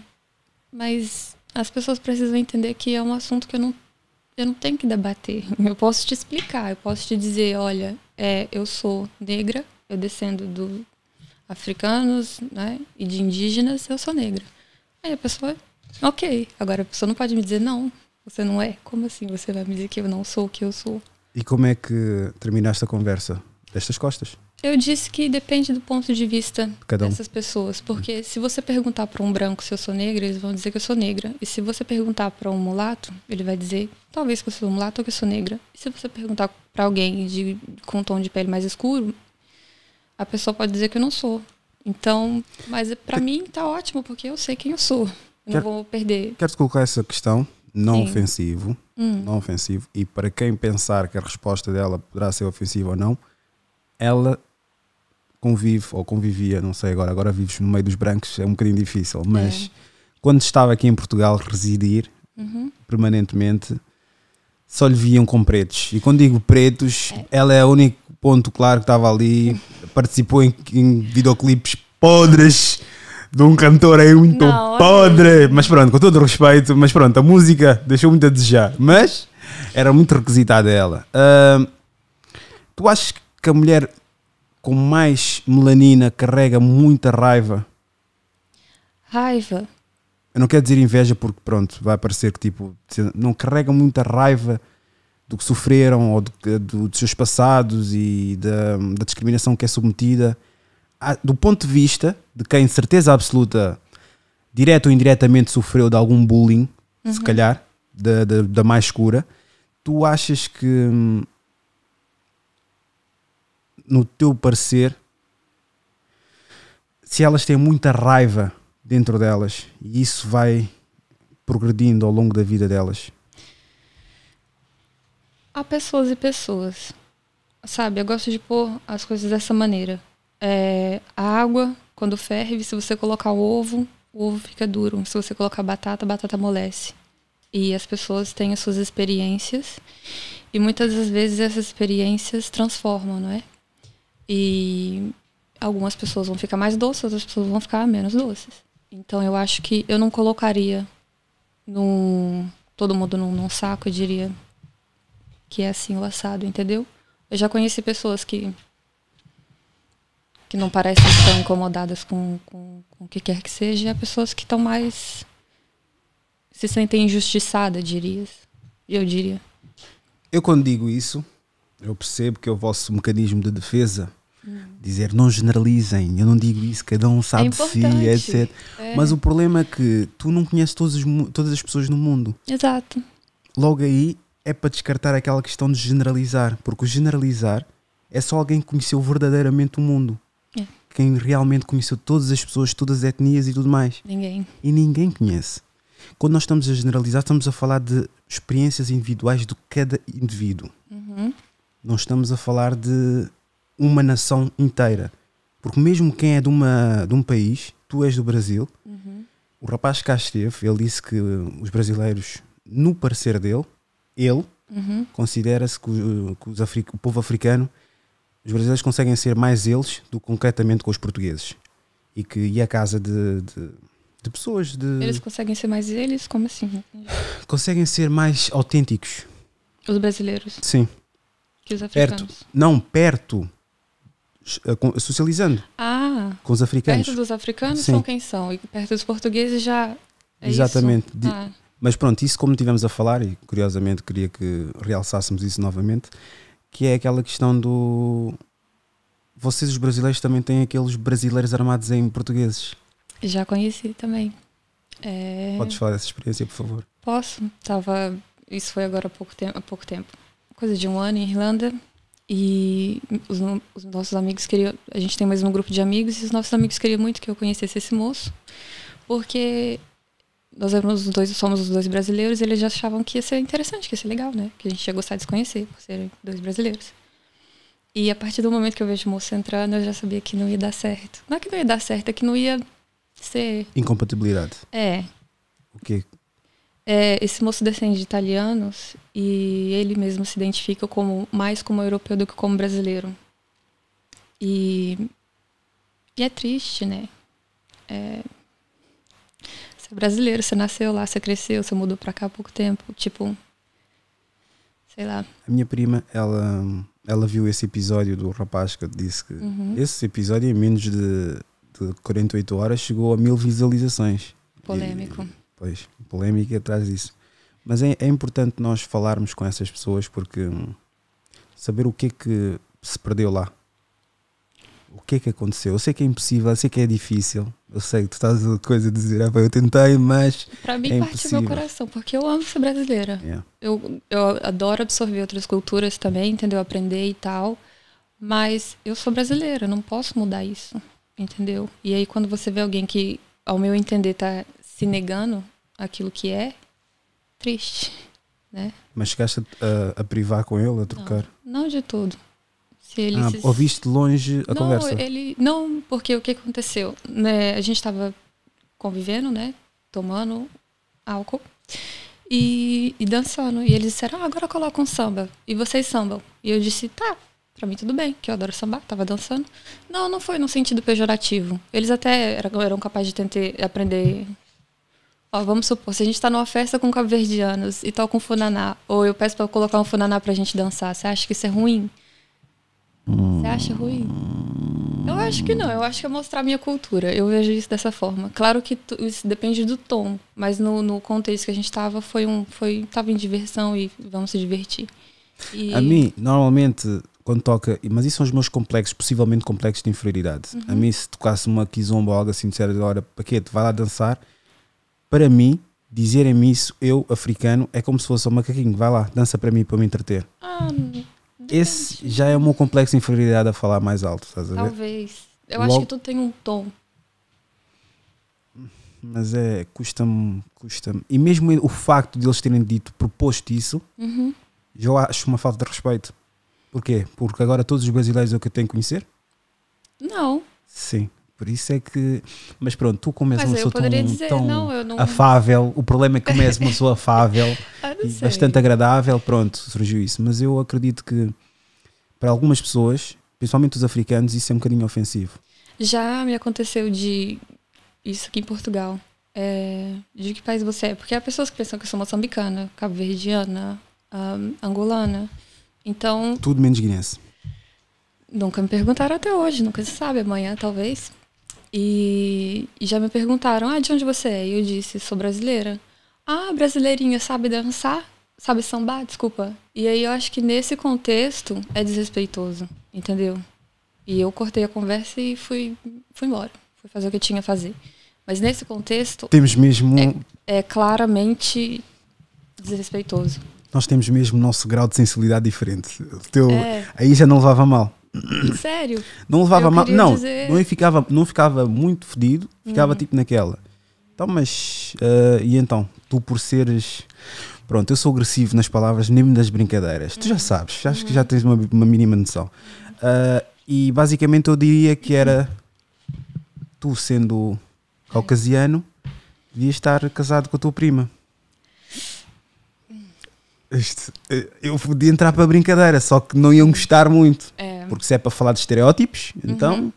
mas as pessoas precisam entender que é um assunto que eu não eu não tenho que debater. Eu posso te explicar, eu posso te dizer, olha, é, eu sou negra, eu descendo do africanos, né, e de indígenas, eu sou negra. Aí a pessoa, ok. Agora a pessoa não pode me dizer, não, você não é. Como assim você vai me dizer que eu não sou o que eu sou? E como é que terminaste a conversa? Destas costas? Eu disse que depende do ponto de vista um. dessas pessoas, porque se você perguntar para um branco se eu sou negra, eles vão dizer que eu sou negra. E se você perguntar para um mulato, ele vai dizer talvez que eu sou mulato ou que eu sou negra. E se você perguntar para alguém de, com um tom de pele mais escuro, a pessoa pode dizer que eu não sou. Então, mas para mim tá ótimo, porque eu sei quem eu sou. Eu não vou perder. Quero colocar essa questão não Sim. ofensivo, hum. não ofensivo, e para quem pensar que a resposta dela poderá ser ofensiva ou não, ela convive ou convivia, não sei agora, agora vives no meio dos brancos, é um bocadinho difícil, é. mas é. quando estava aqui em Portugal residir uhum. permanentemente, só lhe viam com pretos. E quando digo pretos, é. ela é o único ponto claro que estava ali, participou em, em videoclipes podres de um cantor aí muito não, podre. Mas pronto, com todo o respeito, mas pronto, a música deixou muito a desejar. Mas era muito requisitada ela. Uh, tu achas que a mulher com mais melanina carrega muita raiva? Raiva. Eu não quero dizer inveja porque, pronto, vai parecer que, tipo, não carrega muita raiva do que sofreram ou do, do, dos seus passados e da, da discriminação que é submetida. Ah, do ponto de vista de quem, de certeza absoluta, direto ou indiretamente sofreu de algum bullying, uhum. se calhar, da, da, da mais escura, tu achas que hum, no teu parecer, se elas têm muita raiva dentro delas e isso vai progredindo ao longo da vida delas? Há pessoas e pessoas. Sabe, eu gosto de pôr as coisas dessa maneira. É, a água, quando ferve, se você colocar o ovo, o ovo fica duro. Se você colocar batata, a batata amolece. E as pessoas têm as suas experiências. E muitas das vezes essas experiências transformam, não é? E algumas pessoas vão ficar mais doces, outras pessoas vão ficar menos doces. Então eu acho que eu não colocaria num, todo mundo num, num saco e diria que é assim o assado, entendeu? Eu já conheci pessoas que que não parecem tão incomodadas com, com, com o que quer que seja, e há pessoas que estão mais se sentem injustiçadas, dirias. Eu diria. Eu quando digo isso, eu percebo que é o vosso mecanismo de defesa Dizer, não generalizem, eu não digo isso, cada um sabe é de si, é etc. É. Mas o problema é que tu não conheces todas as, todas as pessoas no mundo. Exato. Logo aí é para descartar aquela questão de generalizar, porque o generalizar é só alguém que conheceu verdadeiramente o mundo. É. Quem realmente conheceu todas as pessoas, todas as etnias e tudo mais. Ninguém. E ninguém conhece. Quando nós estamos a generalizar, estamos a falar de experiências individuais de cada indivíduo. Uhum. Não estamos a falar de uma nação inteira. Porque mesmo quem é de, uma, de um país, tu és do Brasil, uhum. o rapaz que cá esteve, ele disse que os brasileiros, no parecer dele, ele, uhum. considera-se que, que o povo africano, os brasileiros conseguem ser mais eles do que concretamente com os portugueses. E que ia casa de, de, de pessoas de... Eles conseguem ser mais eles? Como assim? conseguem ser mais autênticos. Os brasileiros? Sim. Que os africanos? Perto, não, perto eh, socializando ah, com os africanos. Perto dos africanos Sim. são quem são, e perto dos portugueses já. É Exatamente. Ah. Mas pronto, isso como tivemos a falar, e curiosamente queria que realçássemos isso novamente, que é aquela questão do. Vocês, os brasileiros, também têm aqueles brasileiros armados em portugueses. Já conheci também. É... Podes falar dessa experiência, por favor? Posso. Tava... Isso foi agora há pouco, te... há pouco tempo. Coisa de um ano em Irlanda, e os, os, nossos amigos queriam. A gente tem mais um grupo de amigos e os nossos amigos queriam muito que eu conhecesse esse moço, porque nós éramos os dois, somos os dois brasileiros e eles já achavam que ia ser interessante, que ia ser legal, né? Que a gente ia gostar de se conhecer, por serem dois brasileiros. E a partir do momento que eu vejo o moço entrando, eu já sabia que não ia dar certo. Não é que não ia dar certo, é que não ia ser. Incompatibilidade. É. O que é, esse moço descende de italianos e ele mesmo se identifica como mais como europeu do que como brasileiro. E, e é triste, né? É, você é brasileiro, você nasceu lá, você cresceu, você mudou para cá há pouco tempo. Tipo, sei lá. A minha prima, ela, ela viu esse episódio do rapaz que disse que uhum. esse episódio, em menos de, de 48 horas, chegou a mil visualizações. Polêmico. E, Pois, polémica atrás disso. Mas é, é, importante nós falarmos com essas pessoas porque hum, saber o que é que se perdeu lá. O que é que aconteceu? Eu sei que é impossível, eu sei que é difícil. Eu sei que tu estás a coisa a dizer, ah, eu tentei, mas. Para mim, é parte do meu coração, porque eu amo ser brasileira. Yeah. É. Eu, eu adoro absorver outras culturas também, entendeu? Aprender e tal. Mas eu sou brasileira, não posso mudar isso, entendeu? E aí, quando você vê alguém que, ao meu entender, tá se negando aquilo que é triste, né? Mas chegaste a, a privar com ele, a trocar? Não, não de tudo. Se ele ah, se... Ouviste longe a não, conversa? Ele, não, porque o que aconteceu? Né, a gente estava convivendo, né? Tomando álcool e, e dançando. E eles disseram, ah, agora coloca um samba. E vocês sambam. E eu disse, tá, Pra mim tudo bem, que eu adoro sambar, tava dançando. Não, não foi no sentido pejorativo. Eles até eram, eram capazes de tentar aprender Ó, vamos supor, se a gente está numa festa com cabo-verdianos e toca um funaná, ou eu peço para colocar um funaná para a gente dançar, você acha que isso é ruim? Você acha ruim? Eu acho que não, eu acho que é mostrar a minha cultura. Eu vejo isso dessa forma. Claro que tu, isso depende do tom, mas no, no contexto que a gente estava foi um. Foi, tava em diversão e vamos se divertir. E... A mim, normalmente, quando toca. Mas isso são os meus complexos, possivelmente complexos de inferioridade. Uhum. A mim, se tocasse uma kizomba ou algo assim, disseram, olha, para quê? Vai lá dançar para mim, dizerem-me isso, eu, africano, é como se fosse um macaquinho, vai lá, dança para mim para me entreter. Ah, Esse já é o meu complexo de inferioridade a falar mais alto, estás a ver? Talvez. Eu Logo... acho que tu tem um tom. Mas é, custa-me, custa-me. E mesmo o facto de eles terem dito, proposto isso, uhum. eu acho uma falta de respeito. Porquê? Porque agora todos os brasileiros é o que eu tenho que conhecer? Não. Sim. Por isso é que. Mas pronto, tu, como uma pessoa tão, dizer, tão não, não... afável, o problema é que como uma pessoa afável ah, e sei. bastante agradável, pronto, surgiu isso. Mas eu acredito que para algumas pessoas, principalmente os africanos, isso é um bocadinho ofensivo. Já me aconteceu de. Isso aqui em Portugal. É... de que país você é? Porque há pessoas que pensam que eu sou moçambicana, cabo-verdiana, um, angolana. Então. Tudo menos guinense. Nunca me perguntaram até hoje, nunca se sabe, amanhã talvez. E, e já me perguntaram: ah, de onde você é? E eu disse: sou brasileira. Ah, brasileirinha, sabe dançar? Sabe sambar? Desculpa. E aí eu acho que nesse contexto é desrespeitoso, entendeu? E eu cortei a conversa e fui, fui embora. Fui fazer o que eu tinha a fazer. Mas nesse contexto. Temos mesmo. É, é claramente desrespeitoso. Nós temos mesmo nosso grau de sensibilidade diferente. O teu, é. Aí já não levava mal. Sério? Não levava mal. Não, dizer... não ficava, não ficava muito fedido, ficava hum. tipo naquela. Então, mas. Uh, e então? Tu por seres. Pronto, eu sou agressivo nas palavras, nem nas brincadeiras. Hum. Tu já uhum. sabes, acho hum. que já uhum. tens uma, uma mínima noção. Uh, e basicamente eu diria que era. Tu sendo caucasiano, devias estar casado com a tua prima. Isto, eh, eu podia entrar para brincadeira, só que não iam gostar muito. É. Porque se é para falar de estereótipos, então. Uhum.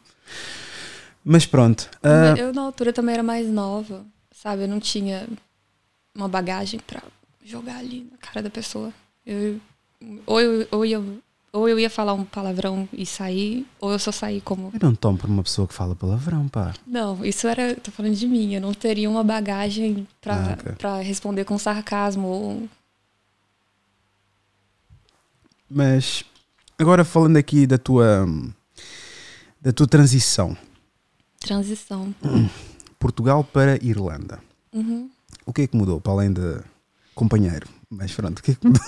Mas pronto. Uh... Eu, na altura, também era mais nova, sabe? Eu não tinha uma bagagem para jogar ali na cara da pessoa. Eu, ou, eu, ou, eu, ou eu ia falar um palavrão e sair, ou eu só saí como. Eu não tomo para uma pessoa que fala palavrão, pá. Não, isso era. estou falando de mim. Eu não teria uma bagagem para ah, okay. responder com sarcasmo ou mas agora falando aqui da tua da tua transição. Transição. Portugal para Irlanda. Uhum. O que é que mudou para além de companheiro? Mas pronto, o que é que mudou?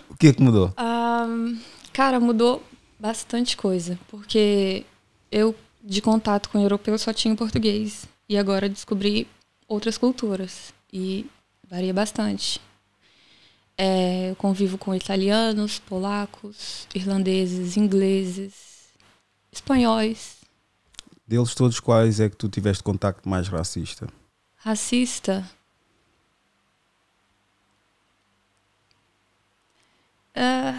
o que é que mudou? Um, cara, mudou bastante coisa, porque eu de contato com europeu só tinha português e agora descobri outras culturas e varia bastante. É, eu convivo com italianos, polacos, irlandeses, ingleses, espanhóis. Deles todos, quais é que tu tiveste contacto mais racista? Racista? Uh,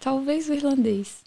talvez o irlandês.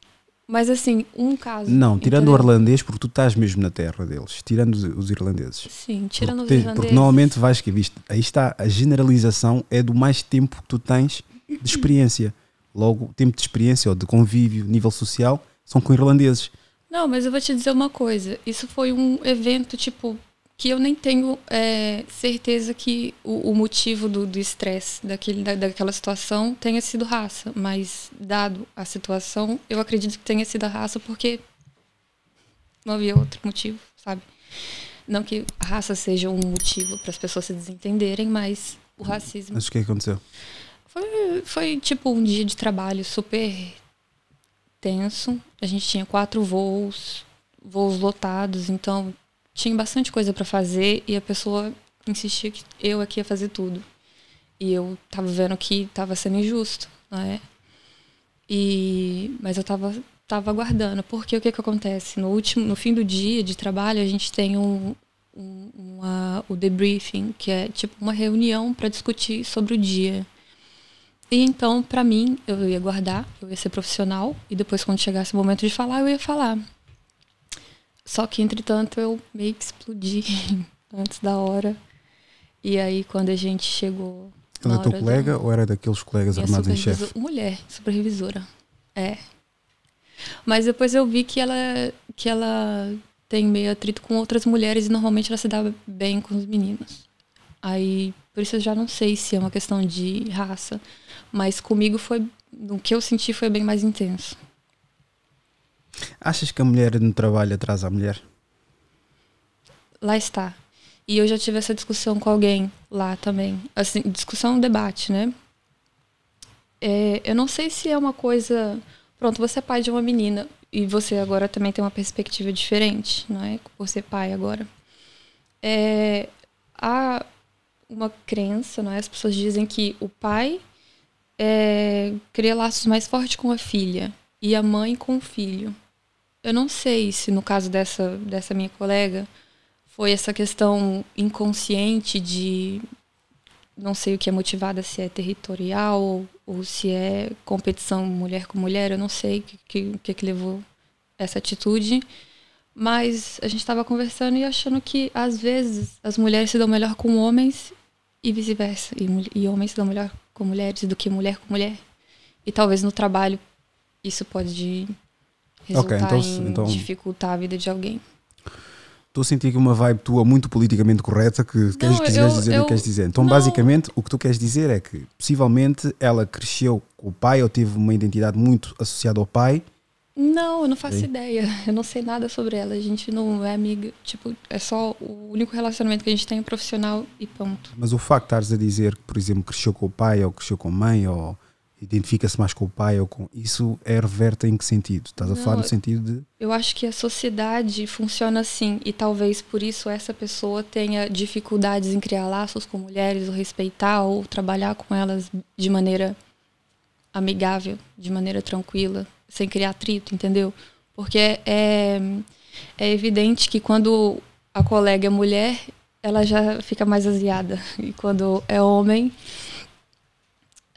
Mas assim, um caso. Não, tirando entendeu? o irlandês, porque tu estás mesmo na terra deles. Tirando os, os irlandeses. Sim, tirando porque os irlandeses. Porque normalmente vais que viste. Aí está, a generalização é do mais tempo que tu tens de experiência. Logo, tempo de experiência ou de convívio, nível social, são com irlandeses. Não, mas eu vou te dizer uma coisa. Isso foi um evento, tipo, que eu nem tenho é, certeza que o, o motivo do estresse da, daquela situação tenha sido raça, mas dado a situação, eu acredito que tenha sido a raça porque não havia outro motivo, sabe? Não que a raça seja um motivo para as pessoas se desentenderem, mas o racismo. Mas o que aconteceu? Foi, foi tipo um dia de trabalho super tenso. A gente tinha quatro voos, voos lotados, então tinha bastante coisa para fazer e a pessoa insistia que eu aqui ia fazer tudo. E eu tava vendo que tava sendo injusto, né? E mas eu tava tava aguardando, porque o que que acontece? No último, no fim do dia de trabalho, a gente tem um, uma, o debriefing, que é tipo uma reunião para discutir sobre o dia. E então, para mim, eu ia guardar, eu ia ser profissional e depois quando chegasse o momento de falar, eu ia falar. Só que, entretanto, eu meio que explodi antes da hora. E aí, quando a gente chegou. Ela é tua colega da... ou era daqueles colegas armados em chefe? Mulher, supervisora. É. Mas depois eu vi que ela, que ela tem meio atrito com outras mulheres e normalmente ela se dá bem com os meninos. Aí, por isso eu já não sei se é uma questão de raça, mas comigo foi, o que eu senti foi bem mais intenso. Achas que a mulher no trabalho atrasa a mulher? Lá está. E eu já tive essa discussão com alguém lá também. Assim, discussão, debate, né? É, eu não sei se é uma coisa. Pronto, você é pai de uma menina e você agora também tem uma perspectiva diferente, não é? Por ser pai agora. É, há uma crença, não é? As pessoas dizem que o pai é, cria laços mais fortes com a filha e a mãe com o filho eu não sei se no caso dessa, dessa minha colega foi essa questão inconsciente de não sei o que é motivada, se é territorial ou, ou se é competição mulher com mulher, eu não sei o que, que, é que levou essa atitude. Mas a gente estava conversando e achando que às vezes as mulheres se dão melhor com homens e vice-versa. E, e homens se dão melhor com mulheres do que mulher com mulher. E talvez no trabalho isso pode resultar okay, então, em então... dificultar a vida de alguém. Estou a sentir aqui uma vibe tua muito politicamente correta que não, queres, dizer eu, que queres dizer. Então, não. basicamente, o que tu queres dizer é que possivelmente ela cresceu com o pai ou teve uma identidade muito associada ao pai. Não, eu não faço ideia. Eu não sei nada sobre ela. A gente não é amiga. Tipo, é só o único relacionamento que a gente tem é profissional e ponto. Mas o facto de estares a dizer que, por exemplo, cresceu com o pai ou cresceu com a mãe ou identifica-se mais com o pai ou com. Isso é reverte em que sentido? Estás a Não, falar no sentido de. Eu acho que a sociedade funciona assim e talvez por isso essa pessoa tenha dificuldades em criar laços com mulheres ou respeitar ou trabalhar com elas de maneira amigável, de maneira tranquila, sem criar atrito, entendeu? Porque é, é evidente que quando a colega é mulher, ela já fica mais aziada. E quando é homem,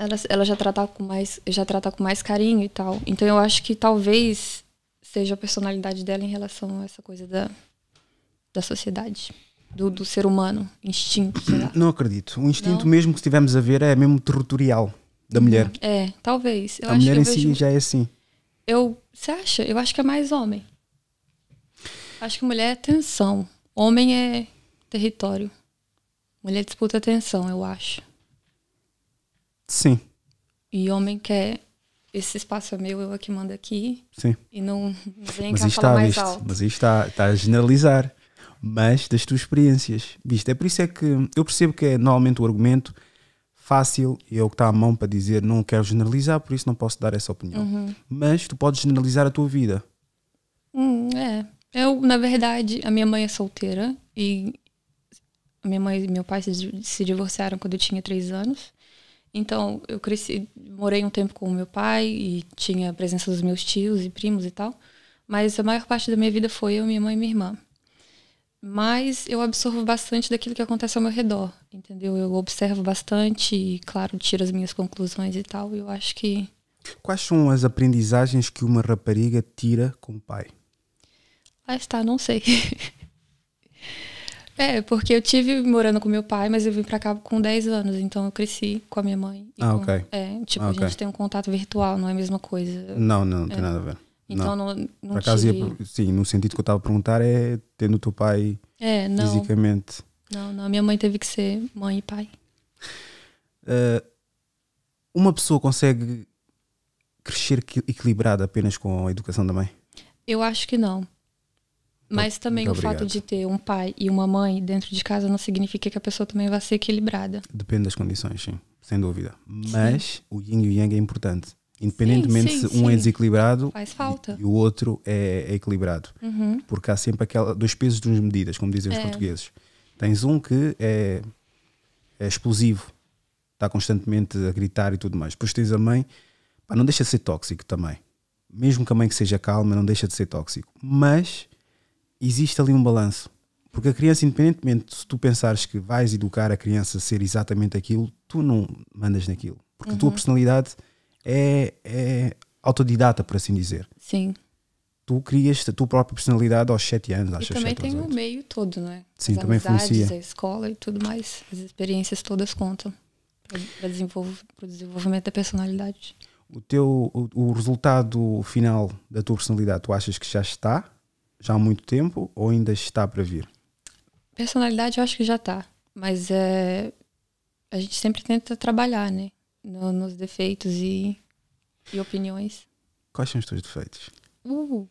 ela, ela já trata com mais já trata com mais carinho e tal. Então eu acho que talvez seja a personalidade dela em relação a essa coisa da, da sociedade. Do, do ser humano, instinto. Não acredito. O instinto, Não. mesmo que estivermos a ver, é mesmo territorial da uhum. mulher. É, talvez. Eu a mulher em si já é assim. Eu, você acha? Eu acho que é mais homem. Acho que mulher é tensão. Homem é território. Mulher disputa atenção, eu acho. Sim. E homem quer é esse espaço é meu, eu aqui é mando aqui. Sim. E não vem cá falar mais alto. Mas isto está, está a generalizar. Mas das tuas experiências, visto. É por isso é que eu percebo que é normalmente o argumento fácil e é o que está à mão para dizer não quero generalizar, por isso não posso dar essa opinião. Uhum. Mas tu podes generalizar a tua vida. Hum, é. Eu, na verdade, a minha mãe é solteira e minha mãe e meu pai se, se divorciaram quando eu tinha três anos. Então, eu cresci, morei um tempo com o meu pai e tinha a presença dos meus tios e primos e tal. Mas a maior parte da minha vida foi eu, minha mãe e minha irmã. Mas eu absorvo bastante daquilo que acontece ao meu redor, entendeu? Eu observo bastante e, claro, tiro as minhas conclusões e tal. eu acho que. Quais são as aprendizagens que uma rapariga tira com o pai? Ah, está, não sei. É, porque eu tive morando com meu pai, mas eu vim para cá com 10 anos, então eu cresci com a minha mãe. Ah, com, ok. É, tipo, ah, okay. a gente tem um contato virtual, não é a mesma coisa. Não, não, não tem é. nada a ver. Então não, não, não acaso, tive... Sim, no sentido que eu estava a perguntar é tendo o teu pai é, não, fisicamente. Não, não, minha mãe teve que ser mãe e pai. Uh, uma pessoa consegue crescer equilibrada apenas com a educação da mãe? Eu acho que não. Então, Mas também o fato de ter um pai e uma mãe dentro de casa não significa que a pessoa também vai ser equilibrada. Depende das condições, sim, sem dúvida. Mas sim. o yin e o yang é importante. Independentemente sim, sim, se um é desequilibrado e, e, o outro é, é equilibrado. Uhum. Porque há sempre aquela, dois pesos, duas medidas, como dizem os é. portugueses. Tens um que é, é explosivo, está constantemente a gritar e tudo mais. Depois tens a mãe, pá, não deixa de ser tóxico também. Mesmo que a mãe que seja calma, não deixa de ser tóxico. Mas existe ali um balanço. Porque a criança, independentemente se tu pensares que vais educar a criança a ser exatamente aquilo, tu não mandas naquilo. Porque uhum. a tua uhum. personalidade é, é autodidata, por assim dizer. Sim. Tu crias a tua própria personalidade aos 7 anos, aos e também tem o meio todo, não é? Sim, As também influencia. A escola e tudo mais. As experiências todas contam para desenvolv o desenvolvimento da personalidade. O teu o, o resultado final da tua personalidade, tu achas que já está já há muito tempo ou ainda está para vir? Personalidade eu acho que já está, mas é, a gente sempre tenta trabalhar, né? No, nos defeitos e, e opiniões. Quais são os teus defeitos? Uh,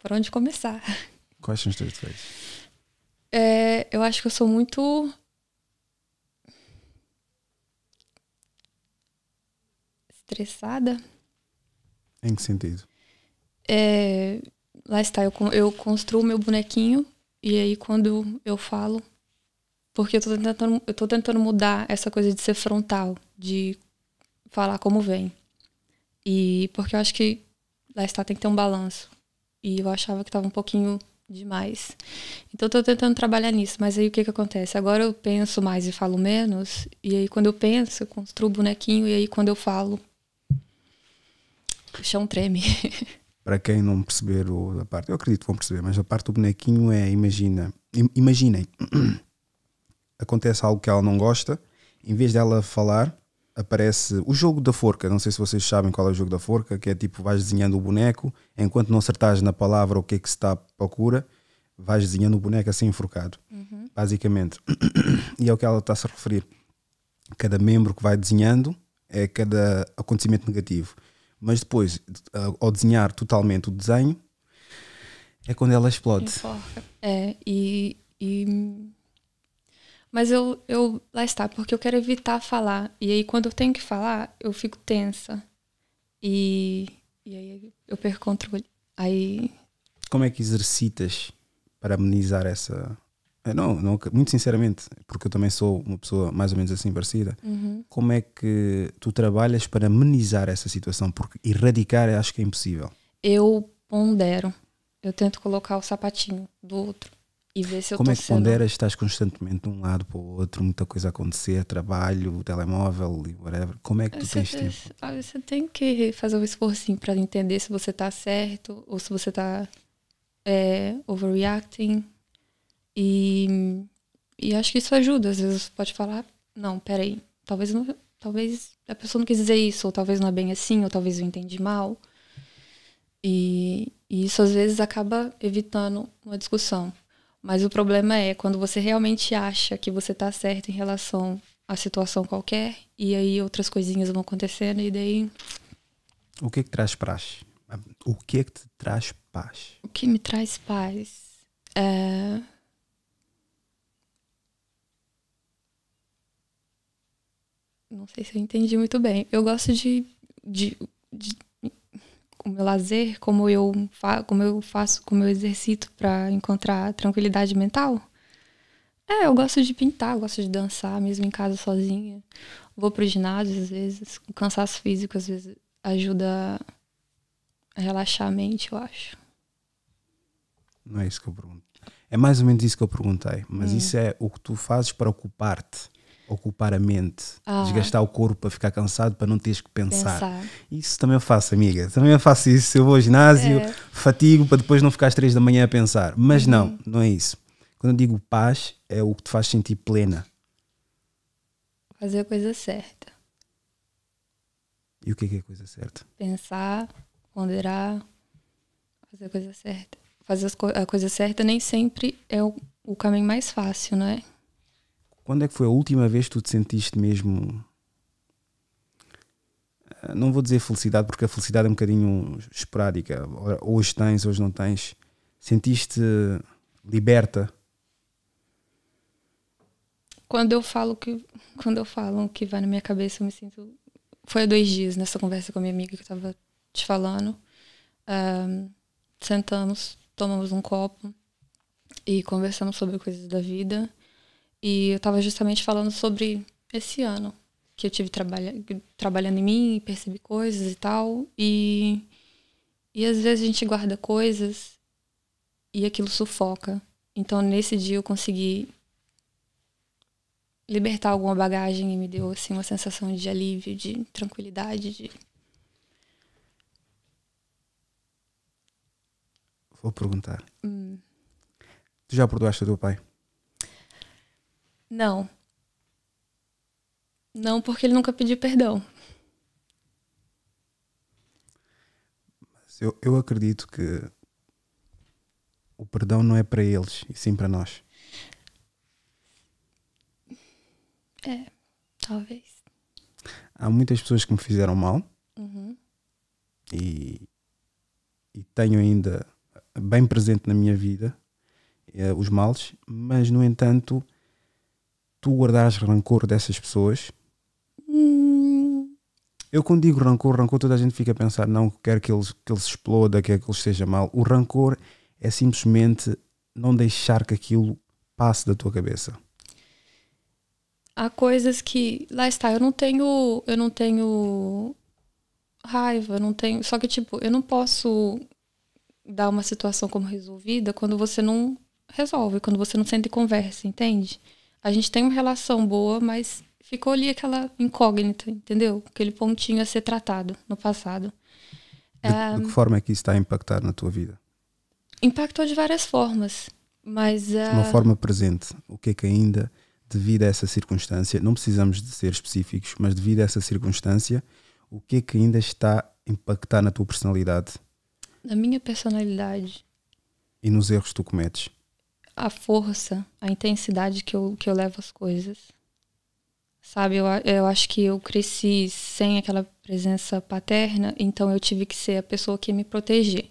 por onde começar? Quais são os teus defeitos? É, eu acho que eu sou muito. estressada. Em que sentido? É, lá está, eu, eu construo meu bonequinho e aí quando eu falo, porque eu tô tentando, eu tô tentando mudar essa coisa de ser frontal, de falar como vem. E porque eu acho que lá está tem que ter um balanço. E eu achava que estava um pouquinho demais. Então estou tentando trabalhar nisso, mas aí o que que acontece? Agora eu penso mais e falo menos, e aí quando eu penso, eu construo o bonequinho e aí quando eu falo, o chão treme. para quem não perceber o, a parte, eu acredito que vão perceber, mas a parte do bonequinho é, imagina, imaginem, acontece algo que ela não gosta, em vez dela falar, aparece o jogo da forca, não sei se vocês sabem qual é o jogo da forca, que é tipo, vais desenhando o boneco, enquanto não acertares na palavra o que é que se está à procura, vais desenhando o boneco assim enforcado, uhum. basicamente. e é o que ela está-se a referir. Cada membro que vai desenhando é cada acontecimento negativo. Mas depois, eh, ao desenhar totalmente o desenho, é quando ela explode. É, e, e. Mas eu, eu. Lá está, porque eu quero evitar falar. E aí, quando eu tenho que falar, eu fico tensa. E. E aí eu perco o controle. Aí. Como é que exercitas para amenizar essa eh, não, não, muito sinceramente, porque eu também sou uma pessoa mais ou menos assim parecida. Uhum. Como é que tu trabalhas para amenizar essa situação? Porque erradicar acho que é impossível. Eu pondero. Eu tento colocar o sapatinho do outro e ver se eu Como é que sendo... ponderas? Estás constantemente de um lado para o outro, muita coisa a acontecer, trabalho, telemóvel e whatever. Como é que tu você, tens tempo? você tem que fazer um esforcinho para entender se você está certo ou se você está é, overreacting e, e acho que isso ajuda. Às vezes você pode falar, não, peraí, talvez não, talvez a pessoa não quis dizer isso, ou talvez não é bem assim, ou talvez eu entendi mal. E, e isso às vezes acaba evitando uma discussão. Mas o problema é quando você realmente acha que você está certo em relação a situação qualquer, e aí outras coisinhas vão acontecendo, e daí. O que que traz paz? O que que te traz paz? O que me traz paz? É Não sei se eu entendi muito bem. Eu gosto de, de, de o meu lazer, como eu, como eu faço, como eu exercito para encontrar tranquilidade mental. É, eu gosto de pintar, gosto de dançar, mesmo em casa sozinha. Vou pro ginásio às vezes, o cansaço físico às vezes ajuda a relaxar a mente, eu acho. Não é isso que eu pergunto. É mais ou menos isso que eu perguntei, mas hum. isso é o que tu fazes para ocupar-te ocupar a mente, ah. desgastar o corpo para ficar cansado, para não teres que pensar. pensar. Isso também eu faço, amiga. Também eu faço isso. Eu vou ao ginásio, é. fatigo para depois não ficar às três da manhã a pensar. Mas uhum. não, não é isso. Quando eu digo paz, é o que te faz sentir plena. Fazer a coisa certa. E o que é, que é a coisa certa? Pensar, ponderar, fazer a coisa certa. Fazer a coisa certa nem sempre é o, o caminho mais fácil, não é? Quando é que foi a última vez que tu te sentiste mesmo. Eh, não vou dizer felicidade, porque a felicidade é um bocadinho esporádica. Hoje tens, hoje não tens. Sentiste liberta? Quando eu falo que. Quando eu falo que vai na minha cabeça, eu me sinto. Foi há dois dias nessa conversa com a minha amiga que eu tava te falando. Um, sentamos, tomamos um copo e conversamos sobre coisas da vida. E eu estava justamente falando sobre esse ano que eu tive trabalha, trabalhando em mim, percebi coisas e tal. E, e às vezes a gente guarda coisas e aquilo sufoca. Então nesse dia eu consegui libertar alguma bagagem e me deu assim uma sensação de alívio, de tranquilidade, de Vou perguntar. Hum. Tu já perdoaste o teu pai? Não. Não, porque ele nunca pediu perdão. Eu, eu acredito que o perdão não é para eles, e sim para nós. É, talvez. Há muitas pessoas que me fizeram mal uhum. e, e tenho ainda bem presente na minha vida eh, os males, mas no entanto tu guardares rancor dessas pessoas? Eu quando digo rancor, rancor toda a gente fica a pensar, não, quer que eles que ele se exploda, quer que ele esteja mal. O rancor é simplesmente não deixar que aquilo passe da tua cabeça. Há coisas que, lá está, eu não tenho, eu não tenho raiva, não tenho, só que tipo, eu não posso dar uma situação como resolvida quando você não resolve, quando você não sente conversa, entende? a gente tem uma relação boa, mas ficou ali aquela incógnita, entendeu? Aquele pontinho a ser tratado no passado. De, é, de que forma é que isso está a impactar na tua vida? Impactou de várias formas, mas... De ah, uma uh, forma presente, o que é que ainda, devido a essa circunstância, não precisamos de ser específicos, mas devido a essa circunstância, o que é que ainda está a impactar na tua personalidade? Na minha personalidade. E nos erros que tu cometes? a força, a intensidade que eu, que eu levo as coisas. Sabe, eu, eu acho que eu cresci sem aquela presença paterna, então eu tive que ser a pessoa que me proteger.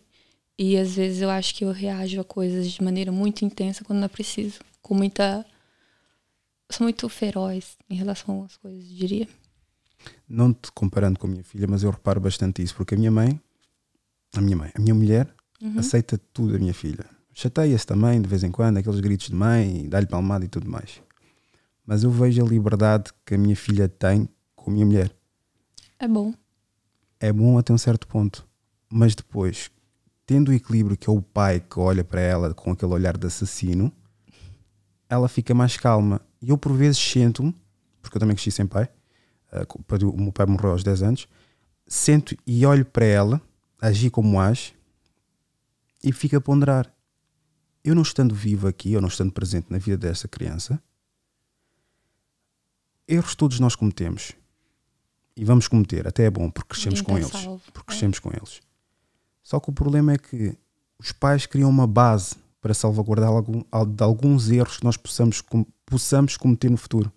E às vezes eu acho que eu reajo a coisas de maneira muito intensa quando não preciso, com muita sou muito feroz em relação às coisas, diria. Não te comparando com a minha filha, mas eu reparo bastante isso, porque a minha mãe, a minha mãe, a minha mulher uhum. aceita tudo a minha filha. Chateia-se também de vez em quando, aqueles gritos de mãe, dá-lhe palmada e tudo mais. Mas eu vejo a liberdade que a minha filha tem com a minha mulher. É bom. É bom até um certo ponto. Mas depois, tendo o equilíbrio que é o pai que olha para ela com aquele olhar de assassino, ela fica mais calma. E eu por vezes sinto-me, porque eu também cresci sem pai, uh, o meu pai morreu aos 10 anos, sento e olho para ela, agir como age, e fico a ponderar eu não estando vivo aqui, eu não estando presente na vida dessa criança, erros todos nós cometemos. E vamos cometer, até é bom, porque crescemos tá com eles. Porque é. crescemos é. com eles. Só que o problema é que os pais criam uma base para salvaguardar algum, de alguns erros que nós possamos, com, possamos cometer no futuro.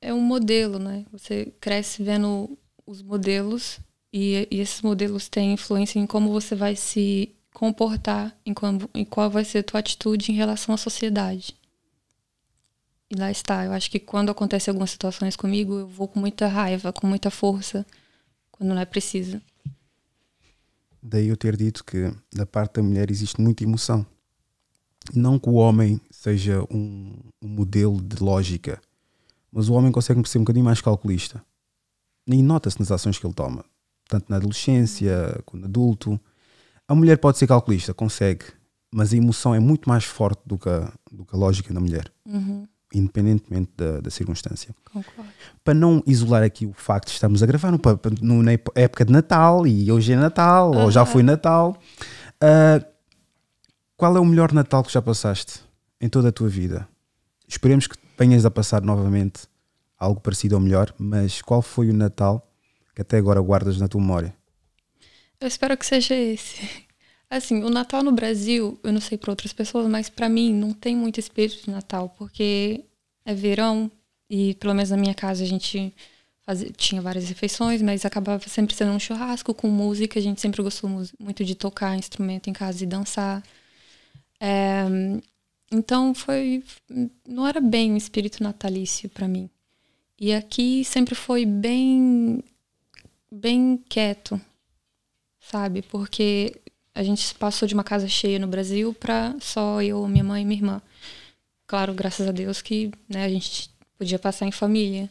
É um modelo, né? Você cresce vendo os modelos e, e esses modelos têm influência em como você vai se comportar em qual, qual vai ser a tua atitude em relação à sociedade. E lá está. Eu acho que quando acontece algumas situações comigo, eu vou com muita raiva, com muita força, quando não é preciso. Daí eu ter dito que da parte da mulher existe muita emoção. Não que o homem seja um, um modelo de lógica, mas o homem consegue ser um bocadinho mais calculista. Nem nota-se nas ações que ele toma, tanto na adolescência, quando adulto a mulher pode ser calculista, consegue, mas a emoção é muito mais forte do que a, do que a lógica da mulher, uhum. independentemente da, da circunstância. Concordo. Para não isolar aqui o facto de estarmos a gravar no, no, na época de Natal e hoje é Natal, uhum. ou já foi Natal, uh, qual é o melhor Natal que já passaste em toda a tua vida? Esperemos que venhas a passar novamente algo parecido ou melhor, mas qual foi o Natal que até agora guardas na tua memória? Eu espero que seja esse. Assim, o Natal no Brasil, eu não sei para outras pessoas, mas para mim não tem muito espírito de Natal, porque é verão e pelo menos na minha casa a gente fazia, tinha várias refeições, mas acabava sempre sendo um churrasco com música. A gente sempre gostou muito de tocar instrumento em casa e dançar. É, então foi não era bem um espírito natalício para mim. E aqui sempre foi bem bem quieto sabe? Porque a gente passou de uma casa cheia no Brasil para só eu, minha mãe e minha irmã. Claro, graças a Deus que né, a gente podia passar em família,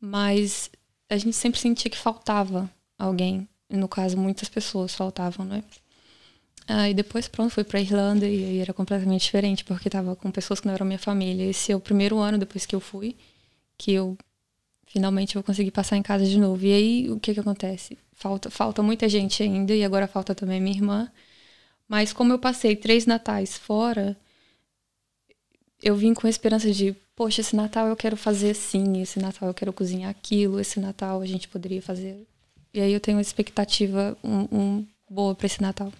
mas a gente sempre sentia que faltava alguém. No caso, muitas pessoas faltavam, né? Aí ah, depois, pronto, fui pra Irlanda e aí era completamente diferente, porque tava com pessoas que não eram minha família. Esse é o primeiro ano depois que eu fui, que eu finalmente vou conseguir passar em casa de novo. E aí, o que que acontece? Falta, falta muita gente ainda, e agora falta também minha irmã. Mas como eu passei três natais fora, eu vim com a esperança de, poxa, esse Natal eu quero fazer assim, esse Natal eu quero cozinhar aquilo, esse Natal a gente poderia fazer. E aí eu tenho uma expectativa um, um boa para esse Natal.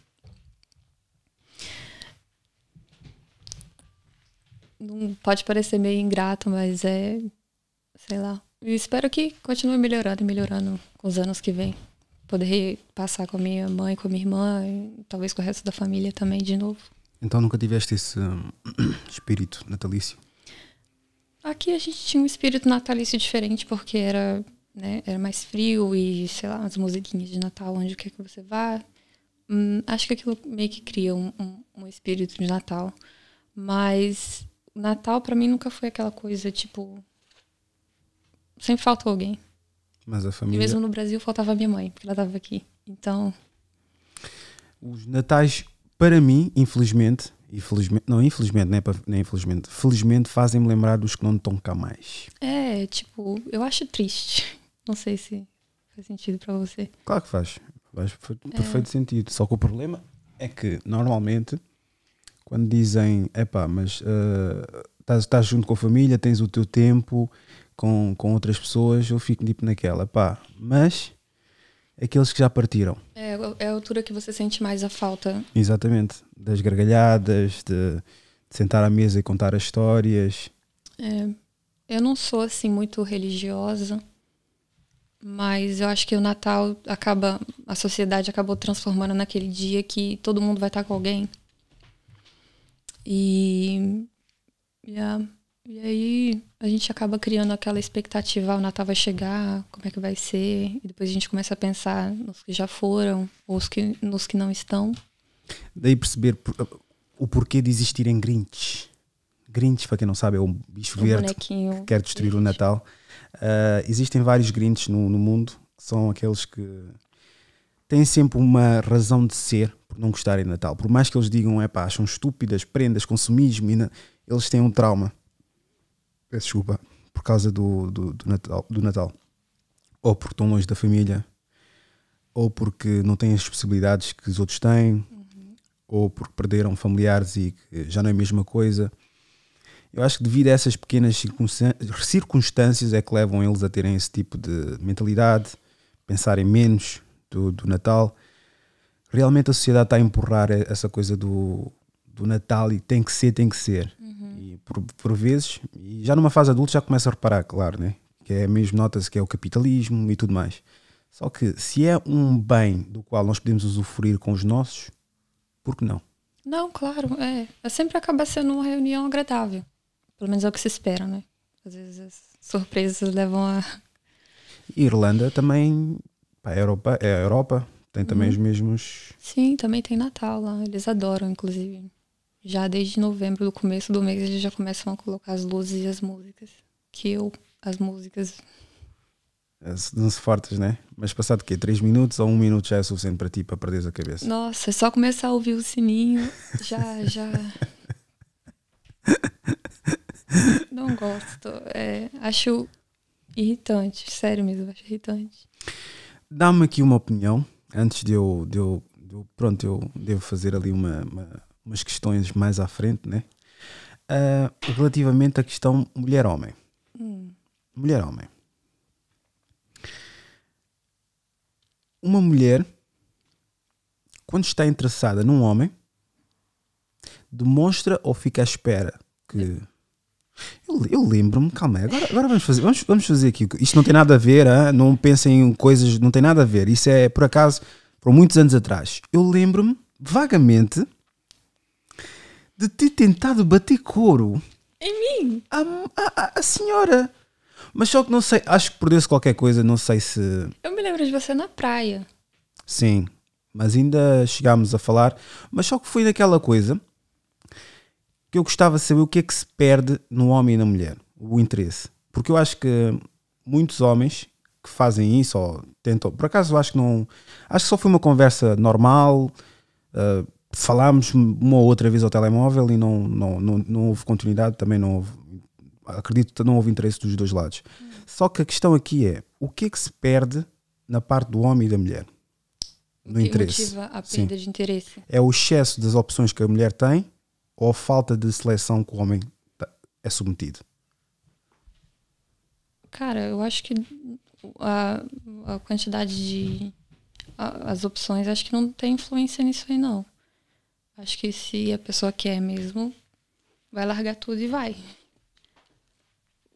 Não pode parecer meio ingrato, mas é, sei lá, e espero que continue melhorando e melhorando com os anos que vem. Poder passar com a minha mãe, com a minha irmã, e talvez com o resto da família também de novo. Então nunca tiveste esse hum, espírito natalício? Aqui a gente tinha um espírito natalício diferente, porque era, né, era mais frio e, sei lá, as musiquinhas de Natal, onde quer que você vá. Hum, acho que aquilo meio que cria um, um, um espírito de Natal. Mas Natal para mim nunca foi aquela coisa, tipo, sempre faltou alguém. Mas a família. E mesmo no Brasil faltava a minha mãe, porque ela estava aqui. Então. Os natais, para mim, infelizmente, infelizmente não infelizmente, é não é, infelizmente, felizmente fazem-me lembrar dos que não estão cá mais. É, tipo, eu acho triste. Não sei se faz sentido para você. Claro que faz. Faz é. perfeito é. sentido. Só que o problema é que, normalmente, quando dizem, epá, mas. Uh, estás, junto com a família, tens o teu tempo com, com outras pessoas, eu fico tipo naquela, pá. Mas aqueles que já partiram. É, é a altura que você sente mais a falta. Exatamente. Das gargalhadas, de, de sentar à mesa e contar as histórias. É, eu não sou assim muito religiosa, mas eu acho que o Natal acaba, a sociedade acabou transformando naquele dia que todo mundo vai estar com alguém. E yeah, e aí a gente acaba criando aquela expectativa, ah, o Natal vai chegar, como é que vai ser? E depois a gente começa a pensar nos que já foram, ou os que, nos que não estão. Daí perceber ah, o porquê de existirem Grinch. Grinch, para quem não sabe, é um bicho um verde que quer destruir Grinch. o Natal. Uh, existem vários Grinch no, no mundo, são aqueles que têm sempre uma razão de ser por não gostarem do Natal. Por mais que eles digam, é pá, acham estúpidas, prendas, consumismo, eles têm um trauma peço desculpa, por causa do, do, do, Natal, do Natal, ou porque estão longe da família, ou porque não têm as possibilidades que os outros têm, uhum. ou porque perderam familiares e já não é a mesma coisa. Eu acho que devido a essas pequenas circunstâncias é que levam eles a terem esse tipo de mentalidade, pensarem menos do, do Natal. Realmente a sociedade está a empurrar essa coisa do, do Natal e tem que ser, tem que ser. E por, por vezes, e já numa fase adulta já começa a reparar, claro, né? Que é mesmo, nota-se que é o capitalismo e tudo mais. Só que se é um bem do qual nós podemos usufruir com os nossos, por que não? Não, claro, é. é sempre acaba sendo uma reunião agradável. Pelo menos é o que se espera, né? Às vezes as surpresas levam a. Irlanda também. a Europa, é a Europa, tem também hum. os mesmos. Sim, também tem Natal lá. Eles adoram, inclusive já desde novembro, do começo do mês, eles já começam a colocar as luzes e as músicas. Que eu, as músicas. As se fortes, né? Mas passado o quê? Três minutos ou um minuto já é suficiente para ti, para perderes a cabeça? Nossa, é só começar a ouvir o sininho, já, já. Não gosto. É, acho irritante, sério mesmo, acho irritante. Dá-me aqui uma opinião, antes de eu, de eu, de eu pronto, eu devo fazer ali uma, uma umas questões mais à frente, né? Uh, relativamente à questão mulher-homem. Hum. Mulher-homem. Uma mulher, quando está interessada num homem, demonstra ou fica à espera que. Eu, eu lembro-me, calma aí, agora, agora vamos, fazer, vamos, vamos fazer aqui. Isto não tem nada a ver, hein? Ah, não pensem em coisas, não tem nada a ver. Isso é por acaso, por muitos anos atrás. Eu lembro-me vagamente de ter tentado bater couro. Em mim? A, a, a senhora. Mas só que não sei, acho que perdeu-se qualquer coisa, não sei se. Eu me lembro de você na praia. Sim, mas ainda chegámos a falar, mas só que foi naquela coisa que eu gostava de saber o que é que se perde no homem e na mulher, o interesse. Porque eu acho que muitos homens que fazem isso ou tentam, por acaso acho que não, acho que só foi uma conversa normal, uh, falámos uma ou outra vez ao telemóvel e não, não, não, não houve continuidade, também não houve, acredito que não houve interesse dos dois lados. Só que a questão aqui é, o que é que se perde na parte do homem e da mulher? No interesse. a perda Sim. de interesse? É o excesso das opções que a mulher tem ou a falta de seleção que o homem é submetido? Cara, eu acho que a, a quantidade de. A, as opções, acho que não tem influência nisso aí, não. Acho que se a pessoa quer mesmo, vai largar tudo e vai.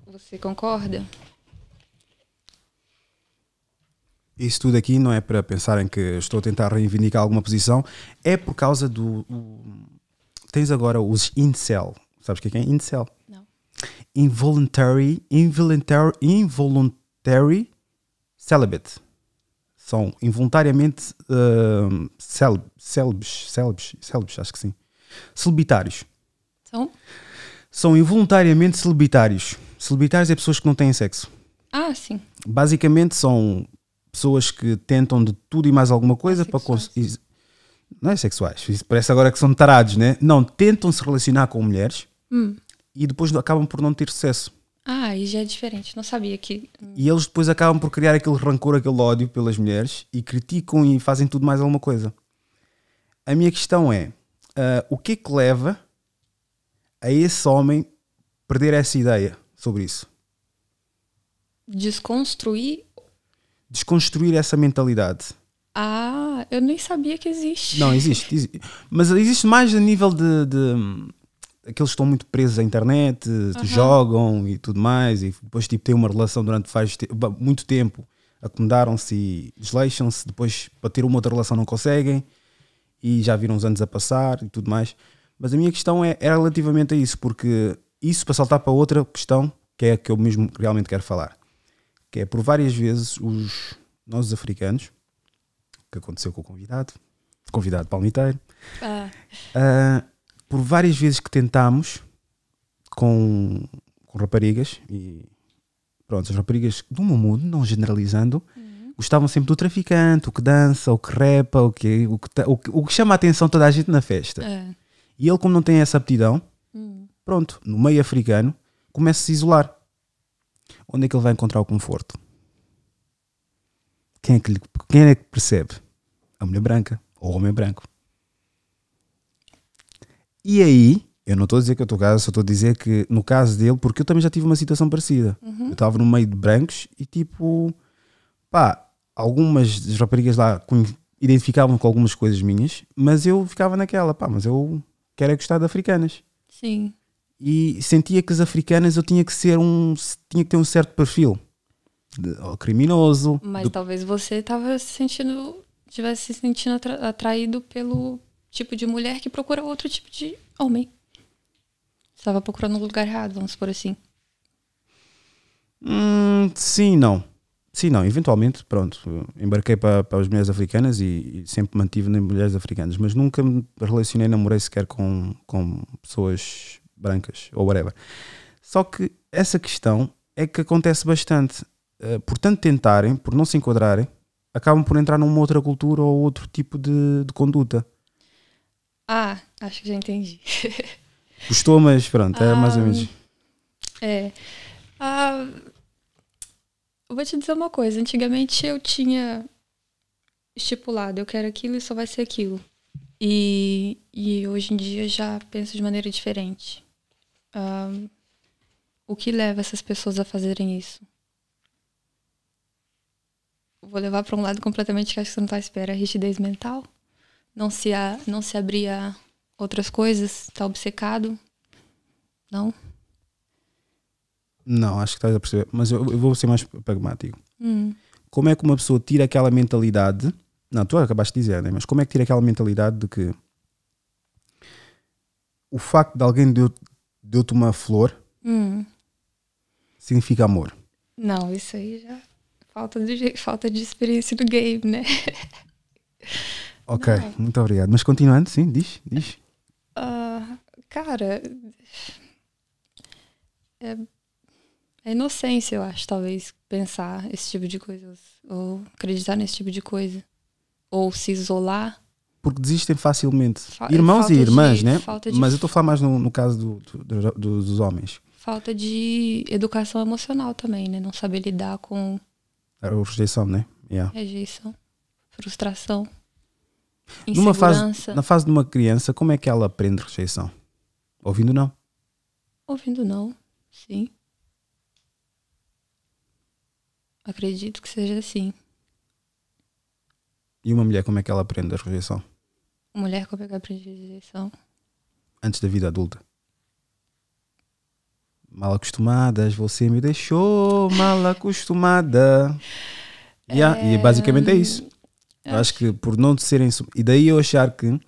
Você concorda? Isso tudo aqui não é para pensarem que estou a tentar reivindicar alguma posição, é por causa do. O, tens agora os incel. Sabes o que é, é incel? Não. Involuntary, involuntary, involuntary celibate. São involuntariamente uh, célebres, célebres, célebres, acho que sim. Celibitários. São? São involuntariamente celibitários. Celibitários é pessoas que não têm sexo. Ah, sim. Basicamente são pessoas que tentam de tudo e mais alguma coisa para conseguir. Não é sexuais, isso parece agora que são tarados, né? Não, tentam se relacionar com mulheres hum. e depois acabam por não ter sucesso. Ah, e já é diferente, não sabia que. Hum. E eles depois acabam por criar aquele rancor, aquele ódio pelas mulheres e criticam e fazem tudo mais alguma coisa. A minha questão é: uh, o que é que leva a esse homem perder essa ideia sobre isso? Desconstruir. Desconstruir essa mentalidade. Ah, eu nem sabia que existe. Não, existe. existe. Mas existe mais a nível de, de aqueles estão muito presos à internet, uhum. jogam e tudo mais, e depois tipo, têm uma relação durante faz te muito tempo, acomodaram-se e desleixam-se, depois para ter uma outra relação não conseguem, e já viram uns anos a passar e tudo mais. Mas a minha questão é, é relativamente a isso, porque isso para saltar para outra questão que é a que eu mesmo realmente quero falar, que é por várias vezes os nós africanos, que aconteceu com o convidado, convidado palmiteiro, ah. uh, por várias vezes que tentámos com, com raparigas e pronto, as raparigas do meu mundo, não generalizando, hum gostavam sempre do traficante, o que dança, o que repa, o que, o que, o que, o que chama a atenção toda a gente na festa. É. E ele, como não tem essa aptidão, hum. pronto, no meio africano, começa a se isolar. Onde é que ele vai encontrar o conforto? Quem é que, lhe, quem é que percebe? A mulher branca ou o homem branco. E aí, eu não estou a dizer que eu estou caso, só estou a dizer que no caso dele, porque eu também já tive uma situação parecida. Uhum. Eu estava no meio de brancos e tipo, pá, algumas das raparigas lá identificavam com algumas coisas minhas, mas eu ficava naquela, pá, mas eu quero é gostar de africanas. Sim. E sentia que as africanas eu tinha que ser um, tinha que ter um certo perfil de, criminoso. Mas do... talvez você estava se sentindo, tivesse se sentindo atra atraído pelo tipo de mulher que procura outro tipo de homem. Estava procurando o lugar errado, vamos por assim. Hum, sim, não. Sim, não, eventualmente, pronto, embarquei para, para as mulheres africanas e, e sempre mantive nas mulheres africanas, mas nunca me relacionei, namorei sequer com, com pessoas brancas ou whatever. Só que essa questão é que acontece bastante. Eh, por tanto tentarem, por não se enquadrarem, acabam por entrar numa outra cultura ou outro tipo de, de conduta. Ah, acho que já entendi. Gostou, mas pronto, é ah, mais ou ah, menos. É. Ah, vou te dizer uma coisa. Antigamente eu tinha estipulado, eu quero aquilo e só vai ser aquilo. E, e hoje em dia já penso de maneira diferente. Um, o que leva essas pessoas a fazerem isso? Vou levar para um lado completamente que acho que você não está à espera. Rigidez mental? Não se, a, não se abrir a outras coisas? Está obcecado? Não? Não, acho que estás a perceber. Mas eu, eu vou ser mais pragmático. Hum. Como é que uma pessoa tira aquela mentalidade? Não, tu acabaste de dizer, né? mas como é que tira aquela mentalidade de que o facto de alguém deu-te deu uma flor hum. significa amor? Não, isso aí já. Falta de, falta de experiência do game, né? Ok, Não. muito obrigado. Mas continuando, sim, diz, diz. Uh, cara. É é inocência, eu acho, talvez, pensar esse tipo de coisa. Ou acreditar nesse tipo de coisa. Ou se isolar. Porque desistem facilmente. Fal é, Irmãos e irmãs, de, né? De... Mas eu estou falando mais no, no caso do, do, do, dos homens. Falta de educação emocional também, né? Não saber lidar com. A rejeição, né? Yeah. Rejeição, frustração. Numa fase, na fase de uma criança, como é que ela aprende rejeição? Ouvindo não? Ouvindo não, sim. Acredito que seja assim. E uma mulher, como é que ela aprende a rejeição? Mulher, como é que aprende a rejeição? Antes da vida adulta. Mal acostumadas, você me deixou mal acostumada. yeah, é... E é, basicamente é isso. Eu acho que por não serem. E daí eu achar que.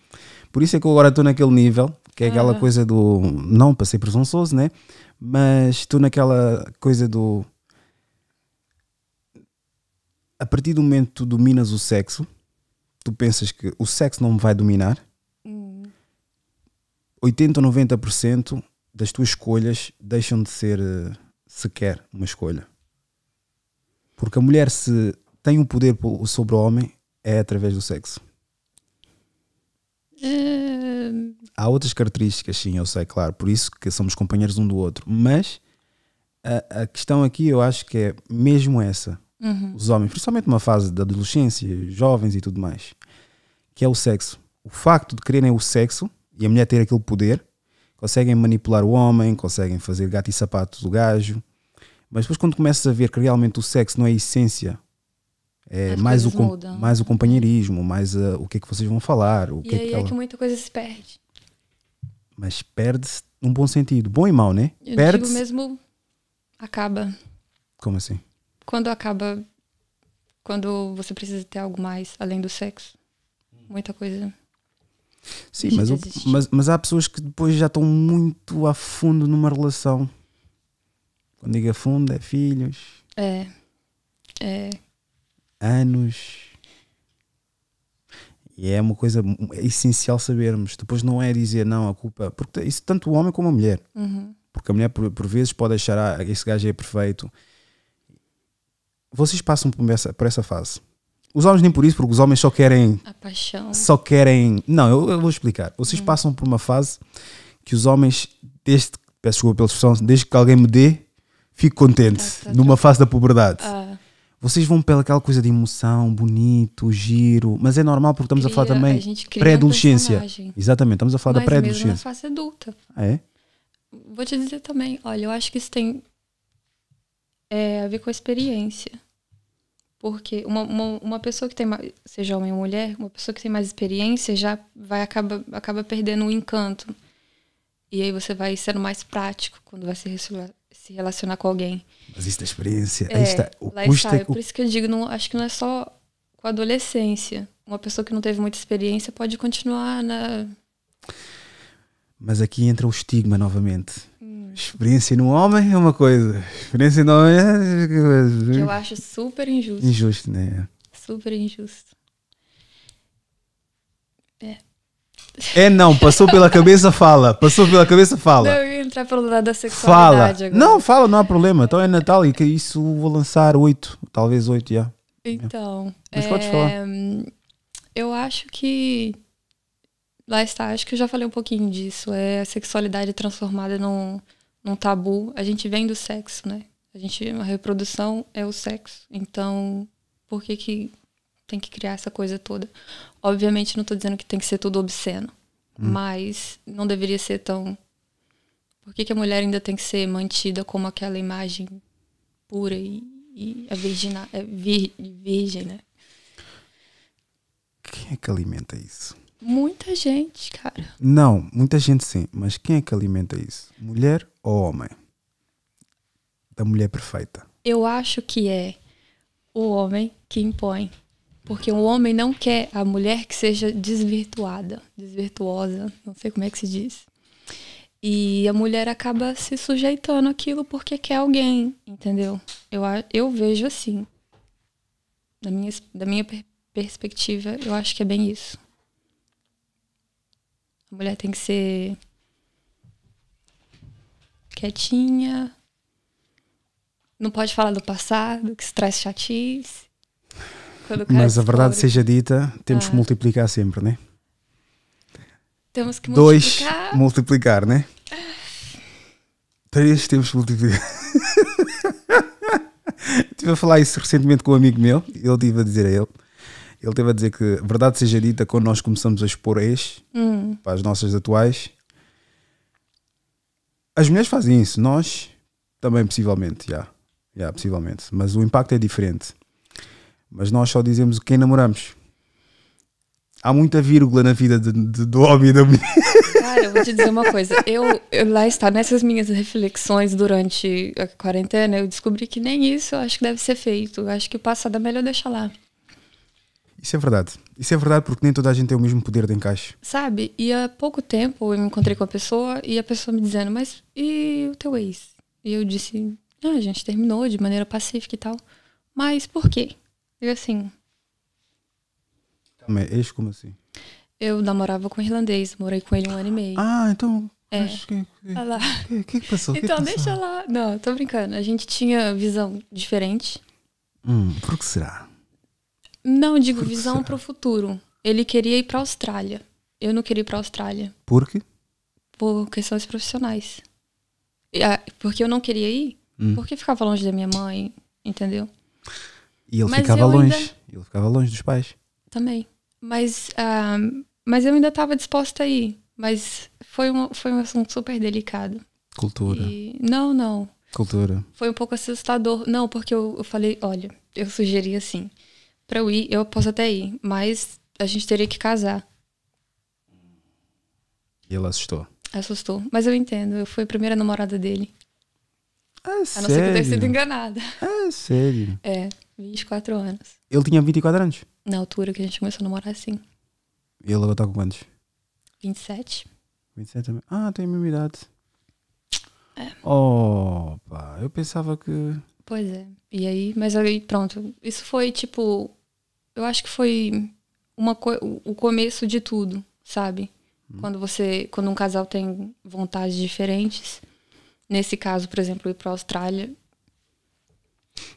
Por isso é que eu agora estou naquele nível, que é aquela ah. coisa do. Não para ser presunçoso, né? Mas estou naquela coisa do a partir do momento que tu dominas o sexo, tu pensas que o sexo não me vai dominar, hum. 80 ou 90% das tuas escolhas deixam de ser eh, sequer uma escolha. Porque a mulher se tem o um poder sobre o homem é através do sexo. Uh... Há outras características, sim, eu sei, claro, por isso que somos companheiros um do outro. Mas a, a questão aqui eu acho que é mesmo essa uhum. os homens, principalmente numa fase da adolescência, jovens e tudo mais, que é o sexo. O facto de quererem o sexo e a mulher ter aquele poder, conseguem manipular o homem, conseguem fazer gato e sapato do gajo, mas depois quando começas a ver que realmente o sexo não é a essência, é mais o, mais o companheirismo, mais a, eh, o que é que vocês vão falar. O e que é aí é que, ela... é que muita coisa se perde. Mas perde-se num bom sentido, bom e mau, né? Perde-se. mesmo acaba. Como assim? quando acaba. Quando você precisa ter algo mais além do sexo. Muita coisa. Sim, mas, o, mas, mas, há pessoas que depois já estão muito a fundo numa relação. Quando digo a fundo, é filhos. É. É. Anos. E é uma coisa é essencial sabermos. Depois não é dizer não, a culpa. Porque isso tanto o homem como a mulher. Uhum. Porque a mulher, por, por vezes, pode achar ah, esse gajo é perfeito vocês passam por essa, por essa fase. Os homens nem por isso, porque os homens só querem. A paixão. Só querem. Não, eu, eu vou explicar. Vocês hum. passam por uma fase que os homens, desde, peço desculpa pela expressão, desde que alguém me dê, fico contente. tá, tá, tá. numa tá. fase da puberdade. Ah. Vocês vão pela aquela coisa de emoção, bonito, giro, mas é normal porque estamos cria, a falar também pré-adolescência. Exatamente, estamos a falar mas da pré-adolescência. Mas fase adulta. Ah, é? Vou te dizer também, olha, eu acho que isso tem é, a ver com a experiência. Porque uma, uma, uma, pessoa que tem mais, seja homem ou mulher, uma pessoa que tem mais experiência já vai acaba, acaba perdendo o encanto. E aí você vai sendo mais prático quando vai se, se relacionar com alguém. Mas isso da experiência, é, está, o custo está, é, é Por isso que eu digo, não, acho que não é só com a adolescência. Uma pessoa que não teve muita experiência pode continuar na. Mas aqui entra o estigma novamente Experiência num homem é uma coisa, experiência no homem é. Que eu acho super injusto. Injusto, né? Super injusto. É. É não, passou pela cabeça, fala. Passou pela cabeça, fala. Não, eu ia entrar pelo lado da sexualidade fala. agora. Não, fala, não há problema. Então é Natal e que isso vou lançar oito, talvez oito, já. Então. É. Mas é... podes falar. Eh, eu acho que. Lá está, acho que eu já falei um pouquinho disso. É a sexualidade transformada num, num tabu. A gente vem do sexo, né? A gente a reprodução é o sexo. Então, por que que tem que criar essa coisa toda? Obviamente não estou dizendo que tem que ser tudo obsceno, hum. mas não deveria ser tão Por que que a mulher ainda tem que ser mantida como aquela imagem pura e, e a é virgina, é vir, virgem, né? Quem é que alimenta isso? Muita gente, cara. Não, muita gente sim. Mas quem é que alimenta isso? Mulher ou homem? Da mulher perfeita. Eu acho que é o homem que impõe. Porque o homem não quer a mulher que seja desvirtuada, desvirtuosa, não sei como é que se diz. E a mulher acaba se sujeitando àquilo porque quer alguém, entendeu? Eu, eu vejo assim. Da minha, da minha perspectiva, eu acho que é bem isso. A mulher tem que ser quietinha. Não pode falar do passado, que se traz chatice. Mas a verdade pobre. seja dita, temos ah. que multiplicar sempre, né? Temos que multiplicar. Dois, multiplicar, né? Três, temos que multiplicar. Estive a falar isso recentemente com um amigo meu. Eu estive a dizer a ele ele teve a dizer que, verdade seja dita, quando nós começamos a expor ex hum. para as nossas atuais, as mulheres fazem isso, nós também, possivelmente, já. Yeah. Yeah, possivelmente. Mas o impacto é diferente. Mas nós só dizemos quem namoramos. Há muita vírgula na vida de, de, do homem e da mulher. Cara, eu vou te dizer uma coisa. Eu, eu, lá está, nessas minhas reflexões durante a quarentena, eu descobri que nem isso eu acho que deve ser feito. Eu acho que o passado é melhor deixar lá. Isso é verdade. Isso é verdade porque nem toda a gente tem o mesmo poder de encaixe. Sabe? E há pouco tempo eu me encontrei com a pessoa e a pessoa me dizendo, mas e o teu ex? E eu disse, ah, a gente terminou de maneira pacífica e tal. Mas por quê? E assim. Também. ex como assim? Eu namorava com um irlandês, morei com ele um ano e meio. Ah, então. É. Que, que, lá. que, que, que passou? Então que deixa lá. Não, tô brincando. A gente tinha visão diferente. Hum, por que será? Não, digo visão para o futuro. Ele queria ir para a Austrália. Eu não queria ir para a Austrália. Por quê? Por questões profissionais. Ah, porque eu não queria ir? Hum. Porque ficava longe da minha mãe, entendeu? E ele Mas ficava longe. Ainda... Ele ficava longe dos pais. Também. Mas, uh, mas eu ainda estava disposta a ir. Mas foi um, foi um assunto super delicado. Cultura. E... Não, não. Cultura. Foi um pouco assustador. Não, porque eu, eu falei, olha, eu sugeri assim para eu ir, eu posso até ir, mas a gente teria que casar. E ela assustou. Assustou. Mas eu entendo, eu fui a primeira namorada dele. É a não sério? ser que eu tenha sido enganada. É sério. É, 24 anos. Ele tinha 24 anos? Na altura que a gente começou a namorar, assim Ele agora tá com quantos? 27. 27 também. Ah, tem a mesma idade. É. Oh, pá, eu pensava que. Pois é. E aí, mas aí pronto. Isso foi tipo eu acho que foi uma o começo de tudo, sabe? Hum. Quando você, quando um casal tem vontades diferentes, nesse caso, por exemplo, ir para a Austrália.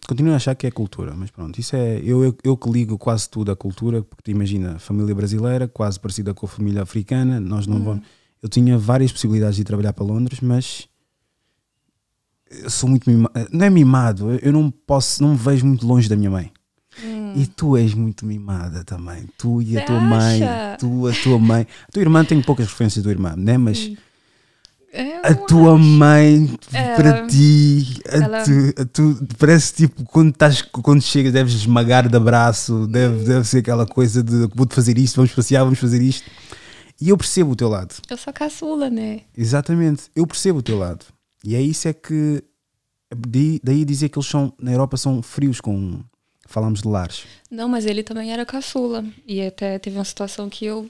Continuo a achar que é cultura, mas pronto, isso é eu, eu, eu que ligo quase tudo à cultura, porque tu imagina, família brasileira, quase parecida com a família africana, nós não hum. vamos. Eu tinha várias possibilidades de trabalhar para Londres, mas eu sou muito mimado. Não é mimado, eu não posso, não me vejo muito longe da minha mãe. E tu és muito mimada também. Tu e a tua mãe, tu, a tua mãe. A tua irmã tem poucas referências do tua irmã, né? Mas hum. a tua mãe para ti, a tu, a tu, parece tipo quando, estás, quando chegas deves esmagar de abraço, deve, hum. deve ser aquela coisa de vou-te fazer isto, vamos passear, vamos fazer isto. E eu percebo o teu lado. Eu sou caçula, né? Exatamente, eu percebo o teu lado. E é isso é que daí, daí dizer que eles são na Europa são frios com Falamos de Lars. Não, mas ele também era caçula. E até teve uma situação que eu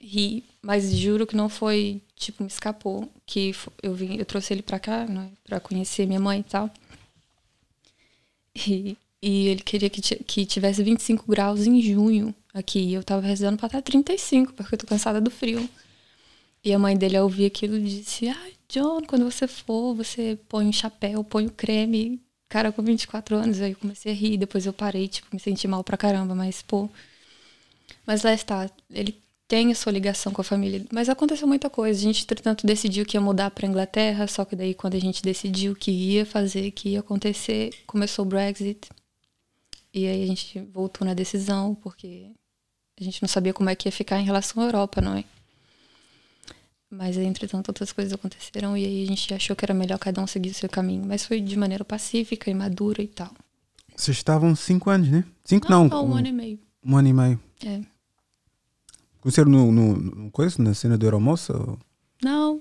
ri, mas juro que não foi, tipo, me escapou. Que eu vim, eu trouxe ele pra cá, né, pra conhecer minha mãe e tal. E, e ele queria que, que tivesse 25 graus em junho aqui. E eu tava rezando pra estar tá 35, porque eu tô cansada do frio. E a mãe dele, ao ouvir aquilo, disse: Ai, ah, John, quando você for, você põe um chapéu, põe o um creme, Cara, com 24 anos, aí eu comecei a rir, depois eu parei, tipo, me senti mal pra caramba, mas, pô. Mas lá está, ele tem a sua ligação com a família. Mas aconteceu muita coisa. A gente, entretanto, decidiu que ia mudar pra Inglaterra, só que daí, quando a gente decidiu que ia fazer, que ia acontecer, começou o Brexit. E aí a gente voltou na decisão, porque a gente não sabia como é que ia ficar em relação à Europa, não é? Mas, entretanto, outras coisas aconteceram e aí a gente achou que era melhor cada um seguir o seu caminho. Mas foi de maneira pacífica e madura e tal. Vocês estavam cinco anos, né? Cinco não. não um, um ano e meio. Um ano e meio. É. Conheceram no, no, no coisa, na cena do Euromoça? Não.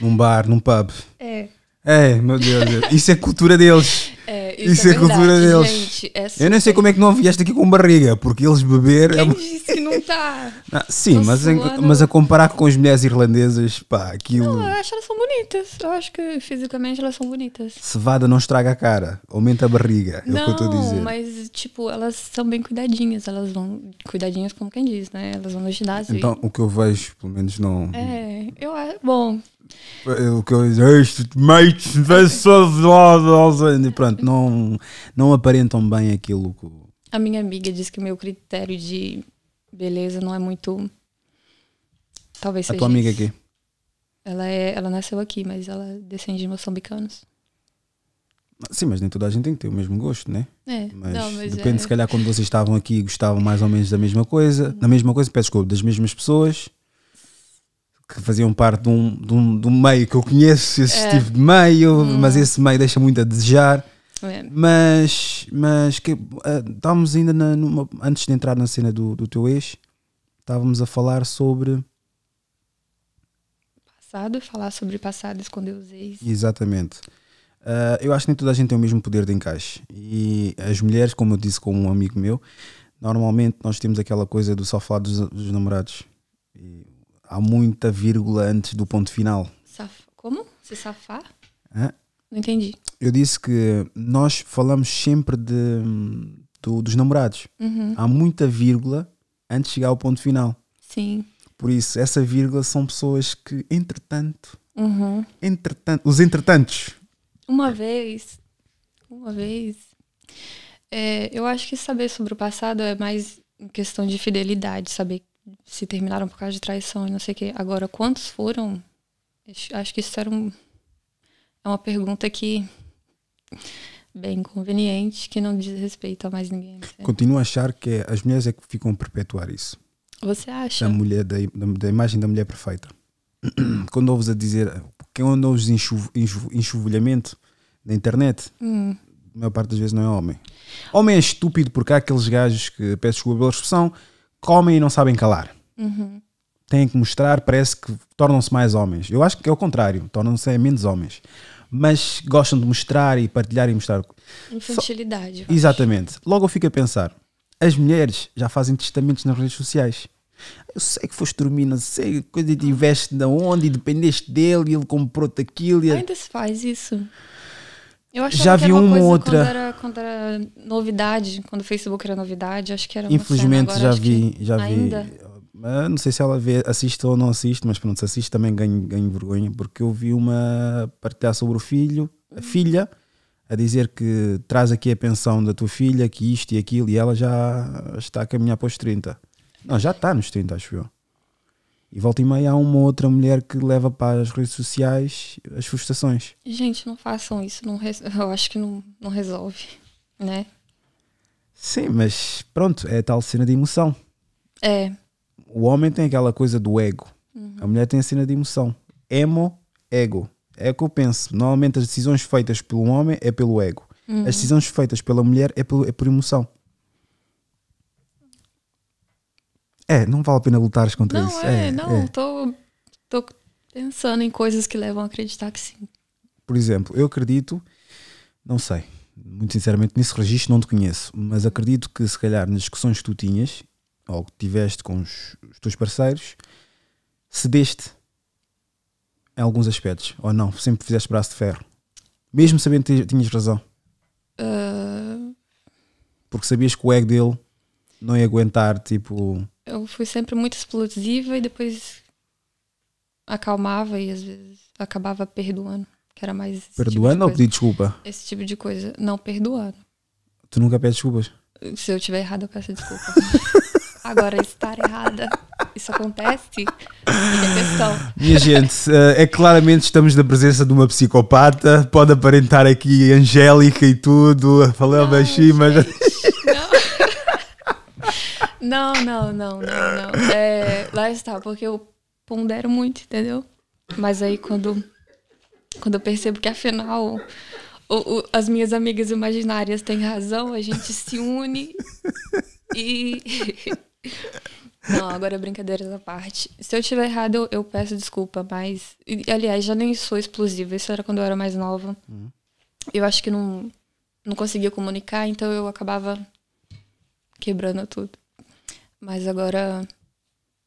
Num bar, num pub. É. É, meu Deus. Isso é cultura deles. É, isso, isso é, é cultura deles. Gente, é eu nem sei como é que não vieste aqui com barriga, porque eles beber. É quem disse que não está? Ah, sim, não mas, em, mas a comparar com as mulheres irlandesas, pá, aquilo. Não, eu acho que elas são bonitas. Eu acho que fisicamente elas são bonitas. Cevada não estraga a cara, aumenta a barriga. Não, é o que eu estou a dizer. Mas, tipo, elas são bem cuidadinhas. Elas vão. Cuidadinhas, como quem diz, né? Elas vão no ginásio. Então, e... o que eu vejo, pelo menos não. É, eu acho. Bom, o que eu é isto, mates, e pronto, não, não aparentam bem aquilo A minha amiga disse que meu critério de beleza não é muito. Talvez seja. A tua amiga aqui? Ela, é, ela nasceu aqui, mas ela descende de moçambicanos. Sim, mas nem toda a gente tem que ter o mesmo gosto, né? É, mas, não, mas é. depende, é... se calhar, quando vocês estavam aqui gostavam mais ou menos da mesma coisa, da mesma coisa, peço desculpa, das mesmas pessoas que faziam parte de um, de um, de um meio que eu conheço, esse é. tipo de meio, hum. mas esse meio deixa muito a desejar. É. Mas, mas que, uh, estávamos ainda na, numa, antes de entrar na cena do, do teu ex, estávamos a falar sobre passado, falar sobre passado, esconder os ex. Exatamente. Uh, eu acho que nem toda a gente tem o mesmo poder de encaixe. E as mulheres, como eu disse com um amigo meu, normalmente nós temos aquela coisa do só falar dos, dos namorados. E há muita vírgula antes do ponto final. Saf Como? Se safar? Hã? Não entendi. Eu disse que nós falamos sempre de, do, dos namorados. Uhum. Há muita vírgula antes de chegar ao ponto final. Sim. Por isso, essa vírgula são pessoas que, entretanto, uhum. entretanto os entretantos. Uma vez, uma vez, é, eu acho que saber sobre o passado é mais questão de fidelidade, saber se terminaram por causa de traição e não sei o quê. Agora, quantos foram? Acho que isso era um, é uma pergunta que bem conveniente que não diz respeito a mais ninguém. Continuo a achar que é, as mulheres é que ficam a perpetuar isso. Você acha? Da, mulher, da, da imagem da mulher perfeita. Quando ouves a dizer, Quem ouves enxuv, enxuv, enxovalhamento na internet, hum. a maior parte das vezes não é homem. Homem é estúpido porque há aqueles gajos que, peço desculpa pela expressão, comem e não sabem calar. Uhum. Têm que mostrar, parece que tornam-se mais homens. Eu acho que é o contrário, tornam-se é menos homens. Mas gostam de mostrar e partilhar e mostrar. Infantilidade. Só... Exatamente. Logo eu fico a pensar: as mulheres já fazem testamentos nas redes sociais. Eu sei que foste dormir, não sei, coisa de investe de onde e dependeste dele e ele comprou-te aquilo. E... Ainda se faz isso. Eu já vi uma, uma outra. Quando era, quando era, novidade, quando o Facebook era novidade, acho que era. Infelizmente agora, já vi, já ainda. vi. Ah, não sei se ela vê, assiste ou não assiste, mas pronto, se assiste também ganho, ganho vergonha, porque eu vi uma partilhar sobre o filho, a hum. filha, a dizer que traz aqui a pensão da tua filha, que isto e aquilo, e ela já está a caminhar para os 30. Não, já está nos 30, acho eu. E volta e meia há uma outra mulher que leva para as redes sociais as frustrações. Gente, não façam isso, não eu acho que não, não resolve, né? Sim, mas pronto, é a tal cena de emoção. É. O homem tem aquela coisa do ego, uhum. a mulher tem a cena de emoção. Emo, ego. É o que eu penso. Normalmente as decisões feitas pelo homem é pelo ego, uhum. as decisões feitas pela mulher é, pelo, é por emoção. É, não vale a pena lutares contra não, isso. É, é não, estou é. pensando em coisas que levam a acreditar que sim. Por exemplo, eu acredito, não sei, muito sinceramente, nesse registro não te conheço, mas acredito que se calhar nas discussões que tu tinhas ou que tiveste com os, os teus parceiros, cedeste em alguns aspectos, ou não? Sempre fizeste braço de ferro, mesmo sabendo que tinhas razão. Uh... Porque sabias que o ego dele não ia aguentar, tipo. Eu fui sempre muito explosiva e depois acalmava e às vezes acabava perdoando, que era mais. Tipo perdoando tipo ou pedir desculpa? Esse tipo de coisa. Não, perdoando. Tu nunca pede desculpas? Se eu estiver errada, eu peço desculpa. Agora, estar errada, isso acontece? Minha gente, eh, é claramente estamos na presença de uma psicopata. Pode aparentar aqui Angélica e tudo, falando baixinho mas. Não, não, não, não, não. É, lá está, porque eu pondero muito, entendeu? Mas aí quando, quando eu percebo que afinal o, o, as minhas amigas imaginárias têm razão, a gente se une e. Não, agora brincadeiras à parte. Se eu tiver errado, eu, eu peço desculpa, mas. E, aliás, já nem sou explosiva. Isso era quando eu era mais nova. Uhum. Eu acho que não, não conseguia comunicar, então eu acabava quebrando tudo. Mas agora,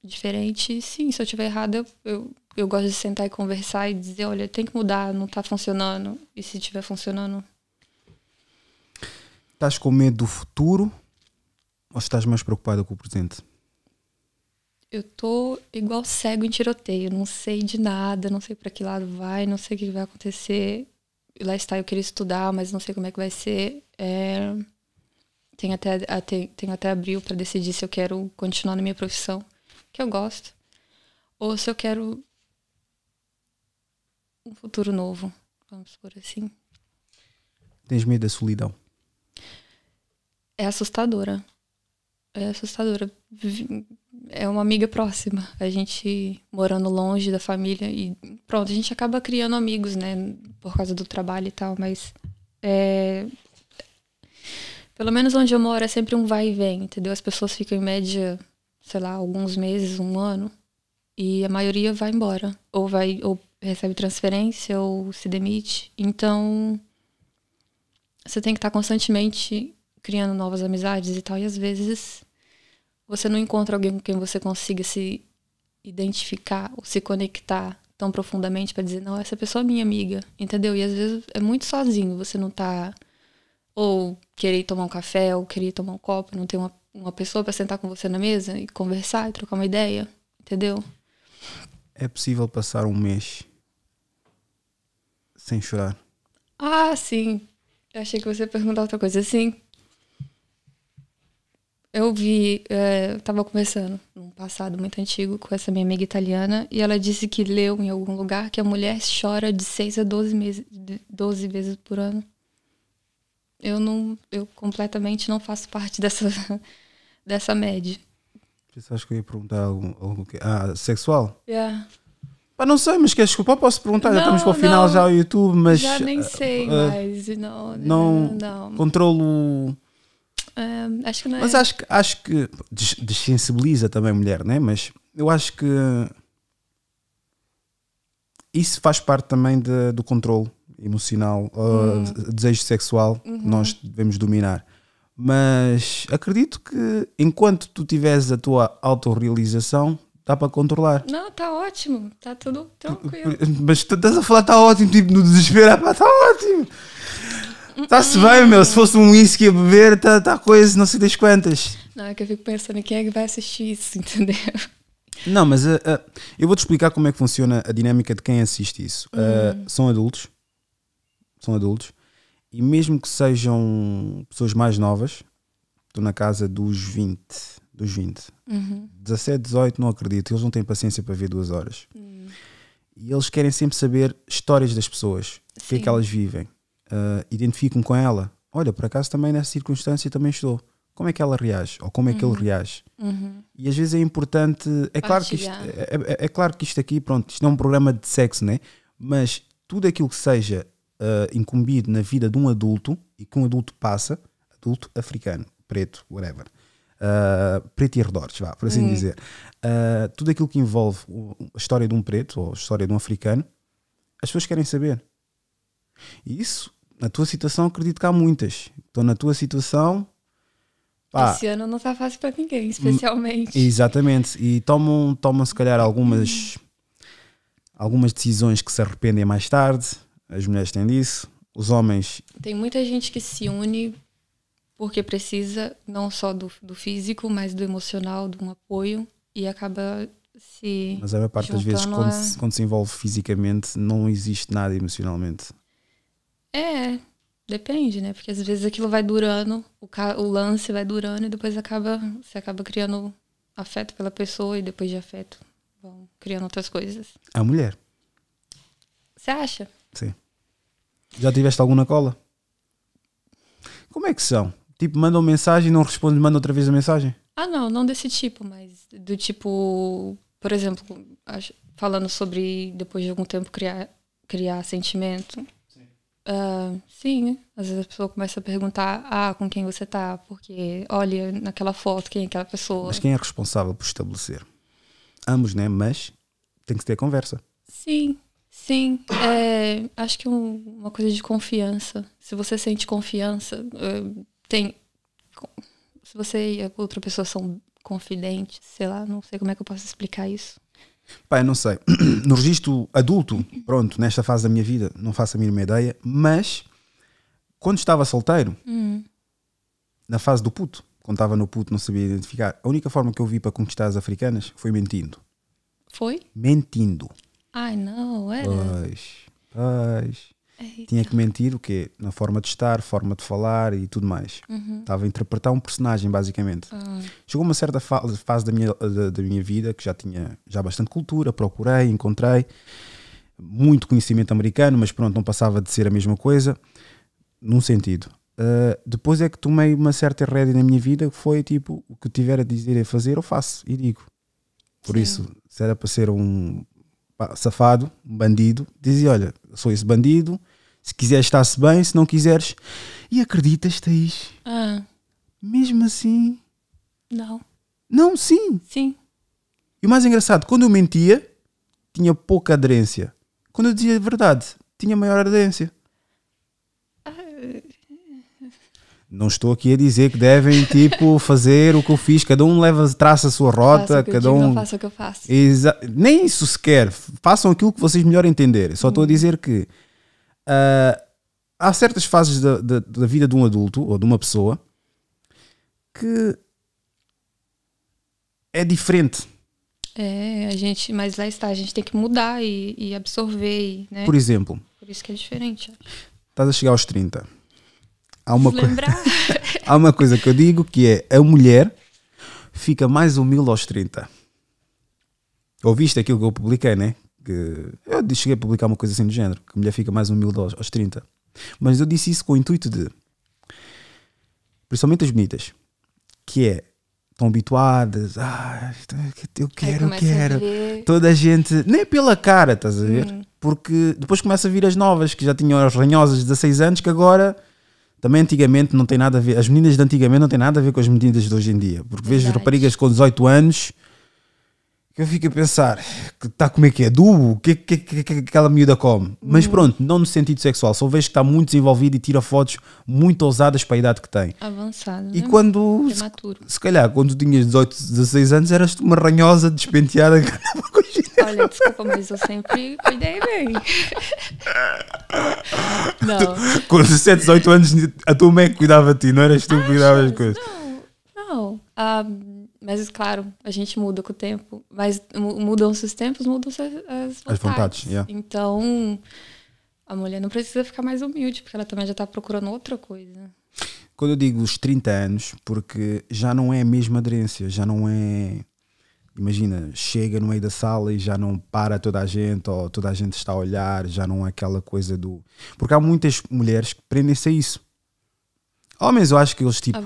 diferente, sim, se eu tiver errado, eu, eu, eu gosto de sentar e conversar e dizer, olha, tem que mudar, não tá funcionando. E se tiver funcionando. Estás com medo do futuro ou estás mais preocupada com o presente? eu tô igual cego em tiroteio, não sei de nada, não sei para que lado vai, não sei o que vai acontecer. E lá está, eu queria estudar, mas não sei como é que vai ser. É... Tenho até, até, tenho até abril para decidir se eu quero continuar na minha profissão, que eu gosto, ou se eu quero um futuro novo, vamos por assim. Tens medo da solidão? É assustadora. É assustadora. É uma amiga próxima. A gente morando longe da família e pronto, a gente acaba criando amigos, né? Por causa do trabalho e tal, mas é, pelo menos onde eu moro é sempre um vai e vem, entendeu? As pessoas ficam em média, sei lá, alguns meses, um ano, e a maioria vai embora. Ou vai, ou recebe transferência, ou se demite. Então você tem que estar constantemente criando novas amizades e tal. E às vezes você não encontra alguém com quem você consiga se identificar ou se conectar tão profundamente para dizer, não, essa pessoa é minha amiga, entendeu? E às vezes é muito sozinho, você não tá ou querer tomar um café, ou querer tomar um copo, não ter uma, uma pessoa para sentar com você na mesa e conversar e trocar uma ideia, entendeu? É possível passar um mês sem chorar? Ah, sim. Eu achei que você ia perguntar outra coisa. Sim. Eu vi, é, eu tava conversando num passado muito antigo com essa minha amiga italiana e ela disse que leu em algum lugar que a mulher chora de 6 a 12, meses, 12 vezes por ano eu não, eu completamente não faço parte dessa, dessa média. Você acha que eu ia perguntar algo, algo que, ah, sexual? Yeah. Pá, não sei, mas queres desculpa? Posso perguntar? Não, já estamos para o final não, já o YouTube, mas. Já nem eh, sei, uh, eh, mas não, não, não. Controlo. Um, eh, acho que não é. Mas acho, acho que. Des também a mulher, né? Mas eu acho que. Isso faz parte também de, do controle emocional, hum. desejo sexual, uhum. nós devemos dominar. Mas acredito que enquanto tu tiveres a tua autorrealização, dá para controlar. Não, está ótimo, está tudo tranquilo. Mas tu estás a falar, está ótimo, tipo, no desespero, está é ótimo. Está-se uhum. bem, meu. Se fosse um whisky a beber, está tá coisa, não sei das quantas. Não, é que eu fico pensando quem é que vai assistir isso, entendeu? Não, mas uh, uh, eu vou-te explicar como é que funciona a dinâmica de quem assiste isso. Uh, hum. São adultos são adultos, e mesmo que sejam pessoas mais novas, estou na casa dos 20, dos 20. Uhum. 17, 18, não acredito, eles não têm paciência para ver duas horas. Uhum. E eles querem sempre saber histórias das pessoas, o que é que elas vivem. Uh, ah, identificam com ela. Olha, por acaso também nessa circunstância também estou. Como é que ela reage? Ou como é que uhum. ele reage? Uhum. E às vezes é importante. É claro, que isto, é, é, é, claro que isto aqui, pronto, isto não é um programa de sexo, né? Mas tudo aquilo que seja uh, incumbido na vida de um adulto e que um adulto passa, adulto africano, preto, whatever, uh, preto e arredores, vá, por assim uhum. dizer, uh, tudo aquilo que envolve a história de um preto ou a história de um africano, as pessoas querem saber. E isso, na tua situação, acredito que há muitas. Então, na tua situação, Pá, Esse ano não está fácil para ninguém, especialmente. Hum, exatamente. E tomam, tomam se calhar algumas, uhum. algumas decisões que se arrependem mais tarde, as mulheres têm disso, os homens. Tem muita gente que se une porque precisa não só do, do físico, mas do emocional, de um apoio e acaba se. Mas a maior parte das vezes, quando, a... se, quando se envolve fisicamente, não existe nada emocionalmente. É, Depende, né? Porque às vezes aquilo vai durando, o, o, lance vai durando e depois acaba, você acaba criando afeto pela pessoa e depois de afeto vão criando outras coisas. A mulher. Você acha? Sim. Já tiveste algum na cola? Como é que são? Tipo, mandam mensagem e não responde, mandam outra vez a mensagem? Ah, não, não desse tipo, mas do tipo, por exemplo, falando sobre depois de algum tempo criar, criar sentimento. Sim. Uh, sim, né? às vezes a pessoa começa a perguntar: ah, com quem você está? Porque olha naquela foto quem é aquela pessoa. Mas quem é responsável por estabelecer? Ambos, né? Mas tem que ter conversa. Sim, Sim, é, acho que um, uma coisa de confiança. Se você sente confiança, é, tem. Se você e a outra pessoa são confidentes, sei lá, não sei como é que eu posso explicar isso. Pai, não sei. No registro adulto, pronto, nesta fase da minha vida, não faço a mínima ideia, mas quando estava solteiro, hum. na fase do puto, quando estava no puto, não sabia identificar, a única forma que eu vi para conquistar as africanas foi mentindo. Foi? Mentindo. Ai, não, era. Pois, pois. Eita. Tinha que mentir o quê? Na forma de estar, forma de falar e tudo mais. Uhum. Estava a interpretar um personagem, basicamente. Uhum. Chegou uma certa fa fase da minha, da, da, minha vida que já tinha já bastante cultura, procurei, encontrei muito conhecimento americano, mas pronto, não passava de ser a mesma coisa, num sentido. Uh, depois é que tomei uma certa rédea na minha vida que foi tipo, o que tiver a dizer e fazer, eu faço e digo. Por Sim. isso, se era para ser um safado, bandido, dizia: Olha, sou esse bandido, se quiseres está-se bem, se não quiseres. E acreditas, Thaís? Ah. Mesmo assim. Não. Não, sim. Sim. E o mais engraçado, quando eu mentia, tinha pouca aderência. Quando eu dizia a verdade, tinha maior aderência. Não estou aqui a dizer que devem, tipo, fazer o que eu fiz. Cada um leva, traça a sua rota. cada um. faça o que eu faço. Exa... Nem isso sequer. Façam aquilo que vocês melhor entenderem. Só estou hum. a uhum. dizer que uh, há certas fases da, da, da, vida de um adulto ou de uma pessoa que é diferente. É, a gente. Mas lá está, a gente tem que mudar e, e absorver. E, né? Por exemplo. Por isso que é diferente. Estás a chegar aos 30 há uma, co... há uma coisa que eu digo que é a mulher fica mais humilde aos 30. Ouviste aquilo que eu publiquei, né? Que eu cheguei a publicar uma coisa assim do género, que a mulher fica mais humilde aos, aos 30. Mas eu disse isso com o intuito de, principalmente as bonitas, que é estão habituadas, ah, então eu quero, eu quero. Toda a gente, nem pela cara, estás a ver? Hum. Porque depois começa a vir as novas, que já tinham as ranhosas de 16 anos, que agora também antigamente não tem nada a ver, as meninas de antigamente não tem nada a ver com as meninas de hoje em dia. Porque Verdade. vejo raparigas com 18 anos que eu fico a pensar, que está como é que é? duo, O que, é que, que, que aquela miúda come? Hum. Mas pronto, não no sentido sexual, só vejo que está muito desenvolvida e tira fotos muito ousadas para a idade que tem. Avançada. E né? quando. Se, se, calhar, quando tinhas 18, 16 anos, eras uma ranhosa, despenteada, com Olha, desculpa, mas eu sempre cuidei bem. Não. Com 17, 18 anos, a tua mãe cuidava de ti, não eras tu que ah, cuidava das coisas? Não, não. Ah, mas claro, a gente muda com o tempo. Mas mudam-se os tempos, mudam-se as, vontades. As vontades yeah. Então, a mulher não precisa ficar mais humilde, porque ela também já está procurando outra coisa quando eu digo os 30 anos, porque já não é a mesma aderência, já não é imagina, chega no meio da sala e já não para toda a gente, ou toda a gente está a olhar, já não é aquela coisa do. Porque há muitas mulheres que prendem-se a isso. Homens, eu acho que eles tipo.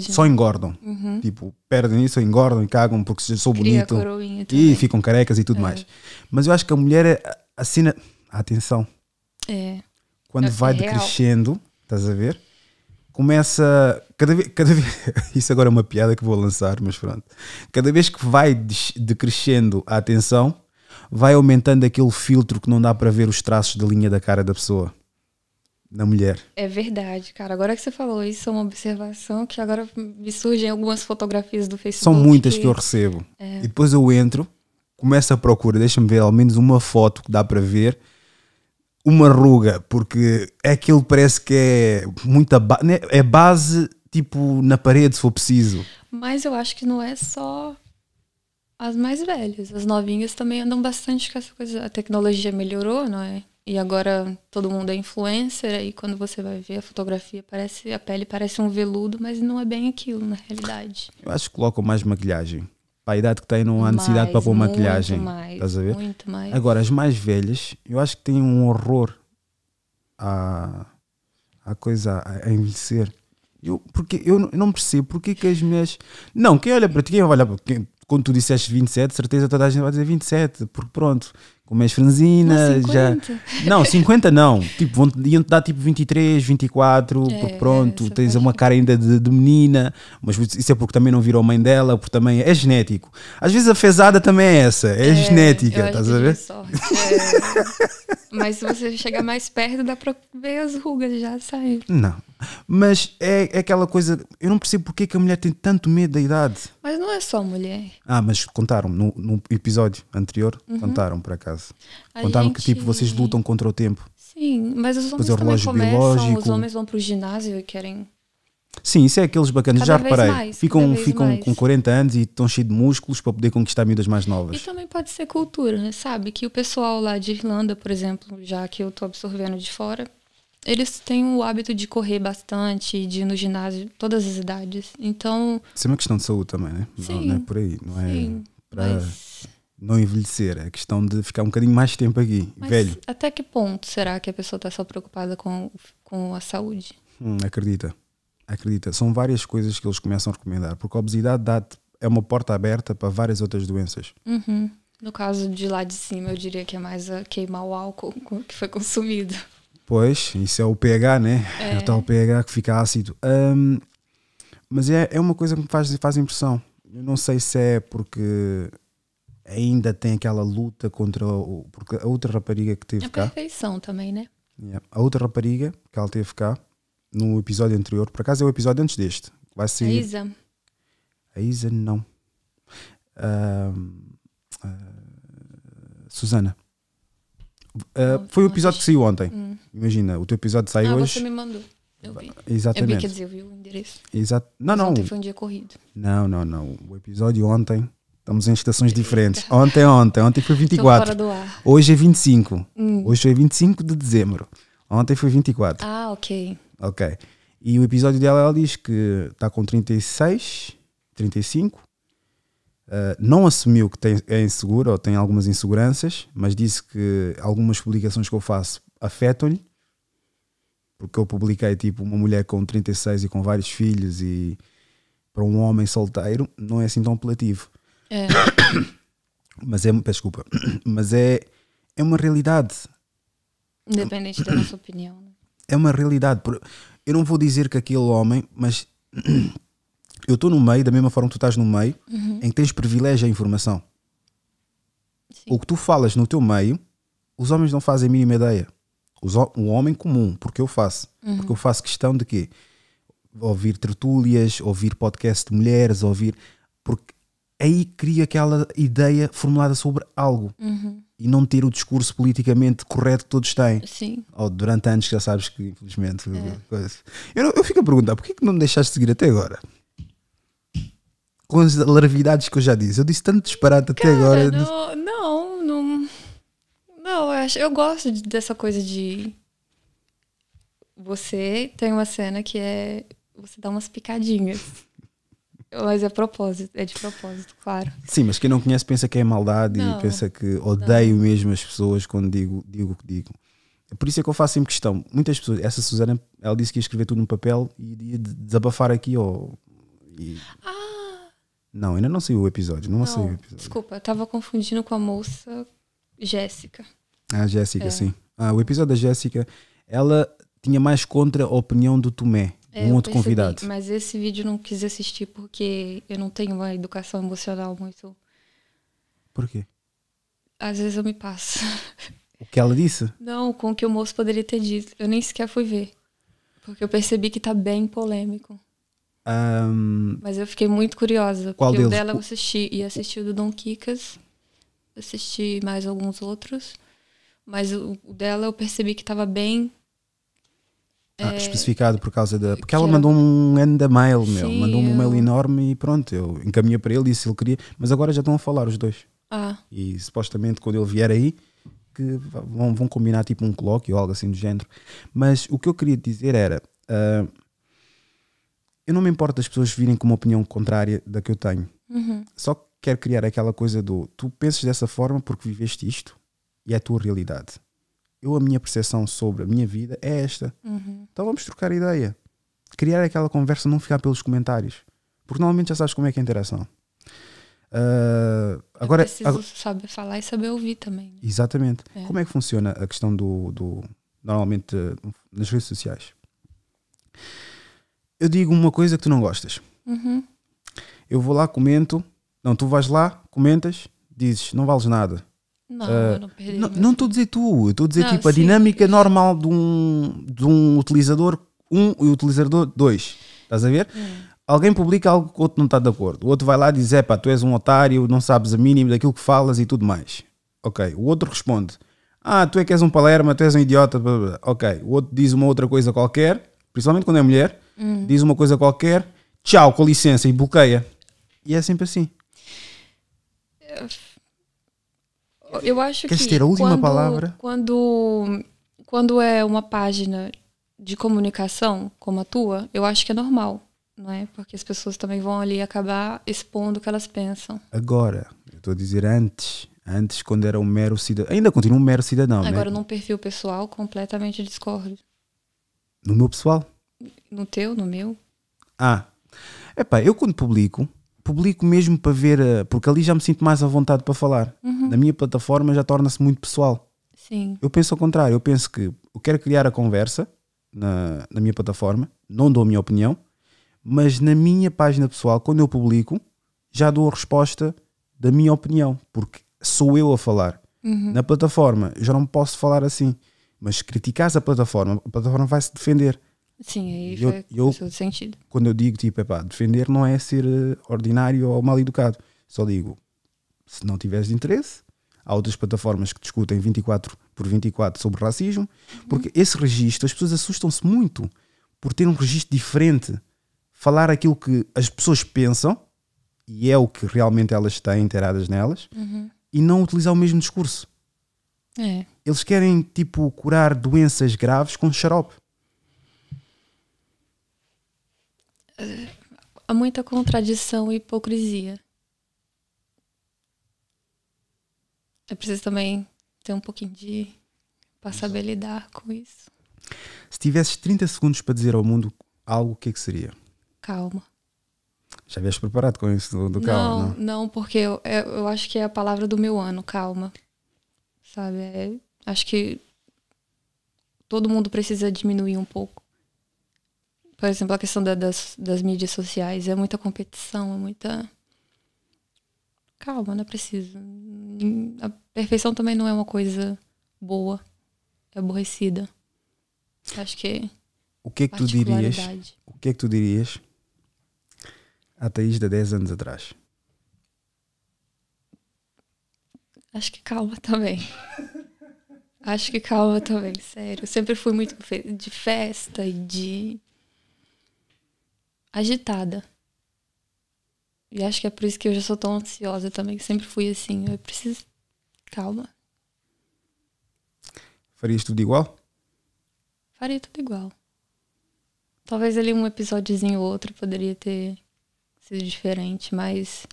Só né? engordam. Uhum. Tipo, perdem isso, engordam e cagam porque sou bonito. E ficam carecas e tudo é. mais. Mas eu acho que a mulher assina. Atenção. É. Quando é vai decrescendo, estás a ver? começa. Cada vez, cada vez, isso agora é uma piada que vou lançar, mas pronto. Cada vez que vai decrescendo a atenção, vai aumentando aquele filtro que não dá para ver os traços da linha da cara da pessoa, da mulher. É verdade, cara. Agora que você falou isso, é uma observação que agora me surgem algumas fotografias do Facebook. São muitas que, que eu recebo. É. E depois eu entro, começo a procura, deixa-me ver ao menos uma foto que dá para ver uma ruga, porque é aquilo parece que é muita ba né, é base tipo na parede se for preciso. Mas eu acho que não é só as mais velhas, as novinhas também andam bastante com essa coisa. A tecnologia melhorou, não é? E agora todo mundo é influencer, aí quando você vai ver a fotografia, parece a pele parece um veludo, mas não é bem aquilo na realidade. Eu acho que colocam mais maquilhagem para a idade que tem, não há necessidade mais, para pôr maquilhagem. Mais, estás a ver? Muito mais. Agora, as mais velhas, eu acho que têm um horror à, à coisa, a, a envelhecer. Eu, porque eu não percebo porque é que as mulheres. Não, quem olha para ti, quem olha para. Quem, quando tu disseste 27, certeza toda a gente vai dizer 27, porque pronto, com mais franzina. 50. Já... não, 50 não. Tipo, vão, iam-te dar tipo 23, 24, é, porque pronto, é, tens uma cara ainda de, de, menina, mas isso é porque também não virou mãe dela, porque também é genético. Às vezes a fezada também é essa, é, é genética, estás a ver? É. mas se você chegar mais perto, dá para ver as rugas já sair. Não. Mas é, é aquela coisa, eu não percebo porque é que a mulher tem tanto medo da idade. Mas não é só mulher. Ah, mas contaram no, no episódio anterior, uhum. contaram por acaso. A contaram gente... que tipo vocês lutam contra o tempo. Sim, mas os homens também começam, biológico. os homens vão para o ginásio e querem Sim, isso é aqueles bacanas, cada já reparei. Mais, ficam ficam com 40 anos e estão cheios de músculos para poder conquistar miúdas mais novas. E também pode ser cultura, né? sabe? Que o pessoal lá de Irlanda, por exemplo, já que eu estou absorvendo de fora, eles têm o hábito de correr bastante, de ir no ginásio, todas as idades. Então. Isso é uma questão de saúde também, né? Sim, não, não é por aí. Não é sim, é para mas... não envelhecer. É questão de ficar um bocadinho mais tempo aqui, mas velho. Até que ponto será que a pessoa está só preocupada com, com a saúde? Hum, acredita. Acredita. São várias coisas que eles começam a recomendar, porque a obesidade dá é uma porta aberta para várias outras doenças. Uhum. No caso de lá de cima, eu diria que é mais a queimar o álcool que foi consumido. Pois, isso é o PH, né? É. é. o tal PH que fica ácido. Um, mas é, é uma coisa que me faz, faz impressão. Eu não sei se é porque ainda tem aquela luta contra o, porque a outra rapariga que teve é a cá. A perfeição também, né? A outra rapariga que ela teve cá no episódio anterior, por acaso é o episódio antes deste. Vai ser. A Isa. A Isa não. Uh, uh, Susana. Uh, foi o episódio que saiu ontem. Hum. Imagina, o teu episódio saiu ah, hoje. Você me mandou. Eu vi. Exatamente. Eu vi, quer dizer, eu vi o endereço. Exato. Não, Mas não. Ontem foi um dia corrido. Não, não, não. O episódio ontem. Estamos em estações diferentes. Ontem, ontem. Ontem foi 24. Estou fora do ar. Hoje é 25. Hum. Hoje foi é 25 de dezembro. Ontem foi 24. Ah, ok. Ok. E o episódio dela, ela diz que está com 36, 35 eh, não assumiu que tem, é inseguro ou tem algumas inseguranças, mas disse que algumas publicações que eu faço afetam-lhe, porque eu publiquei tipo uma mulher com 36 e com vários filhos e para um homem solteiro não é assim tão apelativo. É. mas é, desculpa, mas é, é uma realidade. Independente da nossa opinião. Né? É uma realidade. Eu não vou dizer que aquele homem, mas eu estou no meio da mesma forma que tu estás no meio, uhum. em que tens privilégio à informação. Sim. O que tu falas no teu meio, os homens não fazem a mínima ideia. Os, homem comum, porque eu faço. Uhum. Porque eu faço questão de quê? Ouvir tertúlias, ouvir podcast de mulheres, ouvir. Porque aí cria aquela ideia formulada sobre algo. Uhum. E não ter o discurso politicamente correto que todos têm. Sim. Ou durante anos que já sabes que, infelizmente. É. Eu, eu fico a perguntar: porquê que não me deixaste seguir até agora? com as larvidades que eu já disse. Eu disse tanto disparate até Cara, agora. Não, não, não, não. eu, acho, eu gosto dessa coisa de. Você tem uma cena que é. Você dá umas picadinhas. Mas é propósito, é de propósito, claro. Sim, mas quem não conhece pensa que é maldade não, e pensa que odeio não. mesmo as pessoas quando digo, digo o que digo. É por isso é que eu faço sempre questão. Muitas pessoas, essa Suzana, ela disse que ia escrever tudo no papel e ia desabafar aqui ou. E... Ah, não, ainda não saiu o episódio. Não, não saiu o episódio. Desculpa, eu tava confundindo com a moça Jéssica. Ah, Jéssica, é. sim. Ah, o episódio da Jéssica, ela tinha mais contra a opinião do Tomé, é, um outro percebi, convidado. Mas esse vídeo eu não quis assistir porque eu não tenho uma educação emocional muito. Por quê? Às vezes eu me passo. O que ela disse? Não, com o que o moço poderia ter dito. Eu nem sequer fui ver. Porque eu percebi que tá bem polêmico. Um, Mas eu fiquei muito curiosa. Qual deles? O dela eu assisti e assisti o do Don Kikas, assisti mais alguns outros. Mas o, dela eu percebi que estava bem ah, é, especificado por causa da. Porque ela é mandou um enda mail, meu. Sim, mandou um eu... É. mail enorme e pronto, eu encaminhei para ele e disse ele queria. Mas agora já estão a falar os dois. Ah. E supostamente quando ele vier aí, que vão, vão combinar tipo um colóquio ou algo assim do género. Mas o que eu queria dizer era. Uh, eu não me importo das pessoas virem com uma opinião contrária da que eu tenho. Uhum. Só quero criar aquela coisa do tu pensas dessa forma porque viveste isto e é a tua realidade. Eu, a minha percepção sobre a minha vida é esta. Uhum. Então vamos trocar ideia. Criar aquela conversa, não ficar pelos comentários. Porque normalmente já sabes como é que é a interação. Uh, agora, é preciso saber falar e saber ouvir também. Né? Exatamente. É. Como é que funciona a questão do, do normalmente eh, nas redes sociais? eu digo uma coisa que tu não gostas. Uhum. Eu vou lá, comento. Não, tu vais lá, comentas, dizes, não vales nada. Não, uh, não, não estou a dizer tu, estou a dizer não, tipo sim. a dinâmica normal de um, de um utilizador 1 um, e utilizador 2. Estás a ver? Hum. Alguém publica algo que o outro não está de acordo. O outro vai lá e diz: é pá, tu és um otário, não sabes a mínima daquilo que falas e tudo mais. Ok. O outro responde: ah, tu é que és um palerma, tu és um idiota. Blá, blá. Ok. O outro diz uma outra coisa qualquer, principalmente quando é mulher hum. diz uma coisa qualquer, tchau, com licença, e bloqueia. E é sempre assim. Eu acho Queres que. ter a última quando, palavra? Quando, quando é uma página de comunicação como a tua, eu acho que é normal, não é? Porque as pessoas também vão ali acabar expondo o que elas pensam. Agora, eu estou a dizer antes, antes quando era um mero cidadão, ainda continua um mero cidadão. Agora né? num perfil pessoal completamente discordo. No meu pessoal? No teu, no meu? Ah, epá, eu quando publico, publico mesmo para ver, eh, porque ali já me sinto mais à vontade para falar. Uhum. Na minha plataforma já torna-se muito pessoal. Sim. Eu penso ao contrário, eu penso que eu quero criar a conversa na, na minha plataforma, não dou a minha opinião, mas na minha página pessoal, quando eu publico, já dou a resposta da minha opinião, porque sou eu a falar. Uhum. Na plataforma, já não posso falar assim, mas se criticares a plataforma, a plataforma vai se defender. Sim, aí é eu, eu, sentido. Quando eu digo, tipo, pá, defender não é ser eh, ordinário ou mal educado. Só digo, se não tiveres interesse, há outras plataformas que discutem 24 por 24 sobre racismo, uhum. porque esse registro, as pessoas assustam-se muito por ter um registro diferente, falar aquilo que as pessoas pensam e é o que realmente elas têm inteiradas nelas, uhum. e não utilizar o mesmo discurso. É. Eles querem, tipo, curar doenças graves com xarope. há muita contradição e hipocrisia. É preciso também ter um pouquinho de. para saber lidar com isso. Se tivesses 30 segundos para dizer ao mundo algo, o que, é que seria? Calma. Já vieste preparado com isso do, do não, calma? Não, não, porque eu, é, eu acho que é a palavra do meu ano, calma. Sabe? É, acho que todo mundo precisa diminuir um pouco por exemplo, a questão da, das, das mídias sociais. É muita competição, é muita. Calma, não é preciso. A perfeição também não é uma coisa boa, é aborrecida. Acho que. O que é que tu dirias? O que é que tu dirias a Thaís de 10 anos atrás? Acho que calma também. Acho que calma também, sério. Eu sempre fui muito de festa e de agitada. E acho que é por isso que eu já sou tão ansiosa também. Sempre fui assim. Eu preciso. Calma. Farias tudo igual? Faria tudo igual. Talvez ali um episódiozinho ou outro poderia ter sido diferente, mas.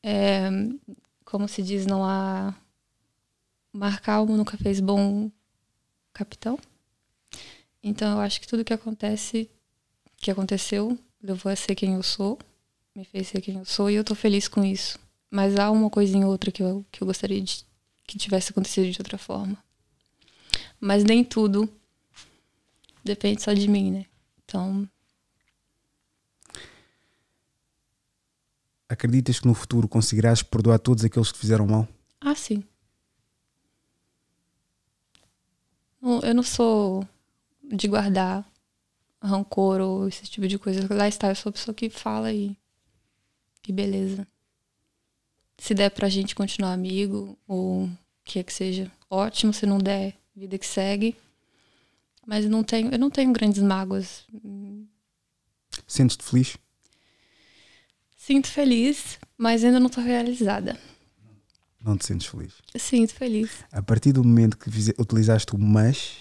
É, como se diz, não há. mar calmo nunca fez bom capitão. Então eu acho que tudo que acontece, que aconteceu, levou a ser quem eu sou, me fez ser quem eu sou e eu tô feliz com isso. Mas há uma coisinha ou outra que eu, que eu gostaria de que tivesse acontecido de outra forma. Mas nem tudo depende só de mim, né? Então. Acreditas que no futuro conseguirás perdoar todos aqueles que fizeram mal? Ah, sim. Eu não sou de guardar rancor ou esse tipo de coisa. Lá está, eu sou a pessoa que fala e. E beleza. Se der pra gente continuar amigo, ou o que é que seja, ótimo. Se não der, vida que segue. Mas não tenho, eu não tenho grandes mágoas. Sentes-te feliz? Sinto feliz, mas ainda não estou realizada. Não te sentes feliz? Sinto feliz. A partir do momento que utilizaste o mas,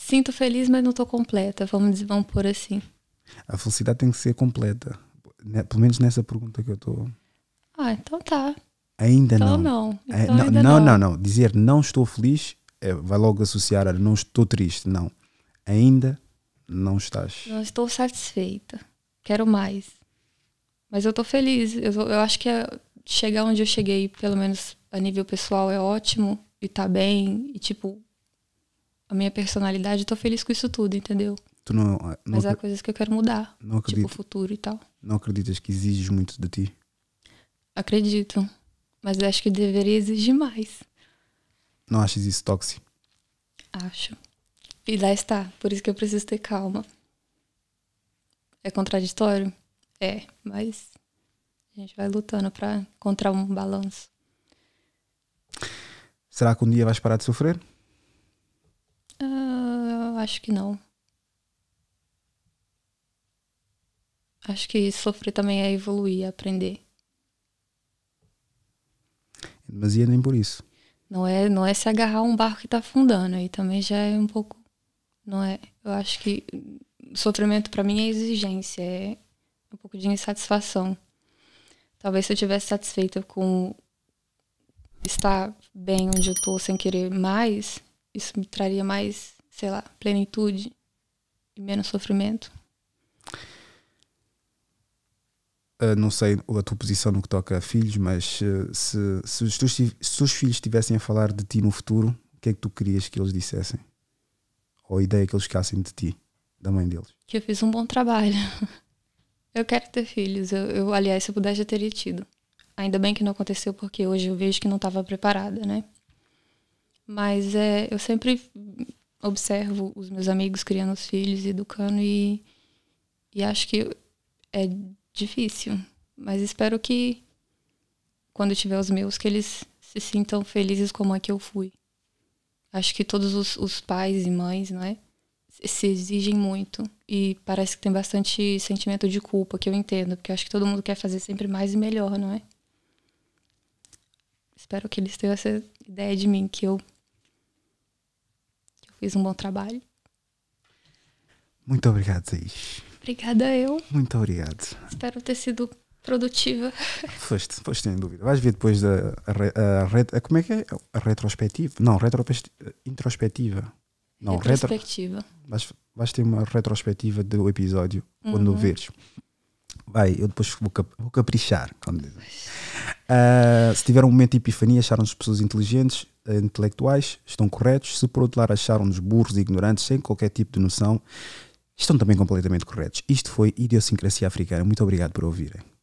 sinto feliz, mas não estou completa, vamos, dizer, vamos pôr assim. A felicidade tem que ser completa, né? pelo menos nessa pergunta que eu estou. Ah, então tá. Ainda então não. não. É, então não, ainda não, não, não, não. Dizer não estou feliz é, vai logo associar a não estou triste. Não. Ainda não estás. Não estou satisfeita. Quero mais. Mas eu estou feliz. Eu, eu acho que é, chegar onde eu cheguei, pelo menos a nível pessoal, é ótimo e tá bem. E tipo, a minha personalidade, eu tô feliz com isso tudo, entendeu? Tu não, ah, não Mas há é coisas que eu quero mudar, tipo o futuro e tal. Não acreditas que exiges muito de ti? Acredito, mas acho que deveria exigir mais. Não achas isso tóxico? Acho. E lá está, por isso que eu preciso ter calma. É contraditório? É, mas a gente vai lutando para encontrar um balanço. Será que um dia vais parar de sofrer? acho que não. Acho que sofrer também é evoluir, é aprender. Mas ia nem por isso. Não é, não é se agarrar a um barco que está afundando, aí também já é um pouco. Não é. Eu acho que sofrimento para mim é exigência, é um pouco de insatisfação. Talvez se eu tivesse satisfeita com estar bem onde eu estou sem querer mais, isso me traria mais sei lá, plenitude e menos sofrimento? Uh, não sei a tua posição no que toca a filhos, mas uh, se, se, os teus, se os teus filhos estivessem a falar de ti no futuro, o que é que tu querias que eles dissessem? Ou a ideia que eles ficassem de ti, da mãe deles? Que eu fiz um bom trabalho. Eu quero ter filhos. Eu, eu aliás, se eu pudesse, já teria tido. Ainda bem que não aconteceu, porque hoje eu vejo que não estava preparada, né? Mas é, eu sempre observo os meus amigos criando os filhos, educando e, e acho que é difícil. Mas espero que quando eu tiver os meus, que eles se sintam felizes como é que eu fui. Acho que todos os, os pais e mães, não é? Se exigem muito. E parece que tem bastante sentimento de culpa, que eu entendo, porque acho que todo mundo quer fazer sempre mais e melhor, não é? Espero que eles tenham essa ideia de mim, que eu fiz um bom trabalho. Muito obrigado, Thaís. Obrigada eu. Muito obrigado. Espero ter sido produtiva. Foste, foste sem dúvida. Vais ver depois da a, a, a, como é que é? A retrospectiva? Não, retrospectiva, introspectiva. Não, retrospectiva. Retro, vais, vais ter uma retrospectiva do episódio uhum. o veres. Vai, eu depois vou, cap, vou caprichar. Uh, se tiver um momento de epifania, acharam-nos pessoas inteligentes, intelectuais estão corretos, se por outro lado acharam-nos burros e ignorantes, sem qualquer tipo de noção, estão também completamente corretos. Isto foi Idiosincrasia Africana. Muito obrigado por ouvirem.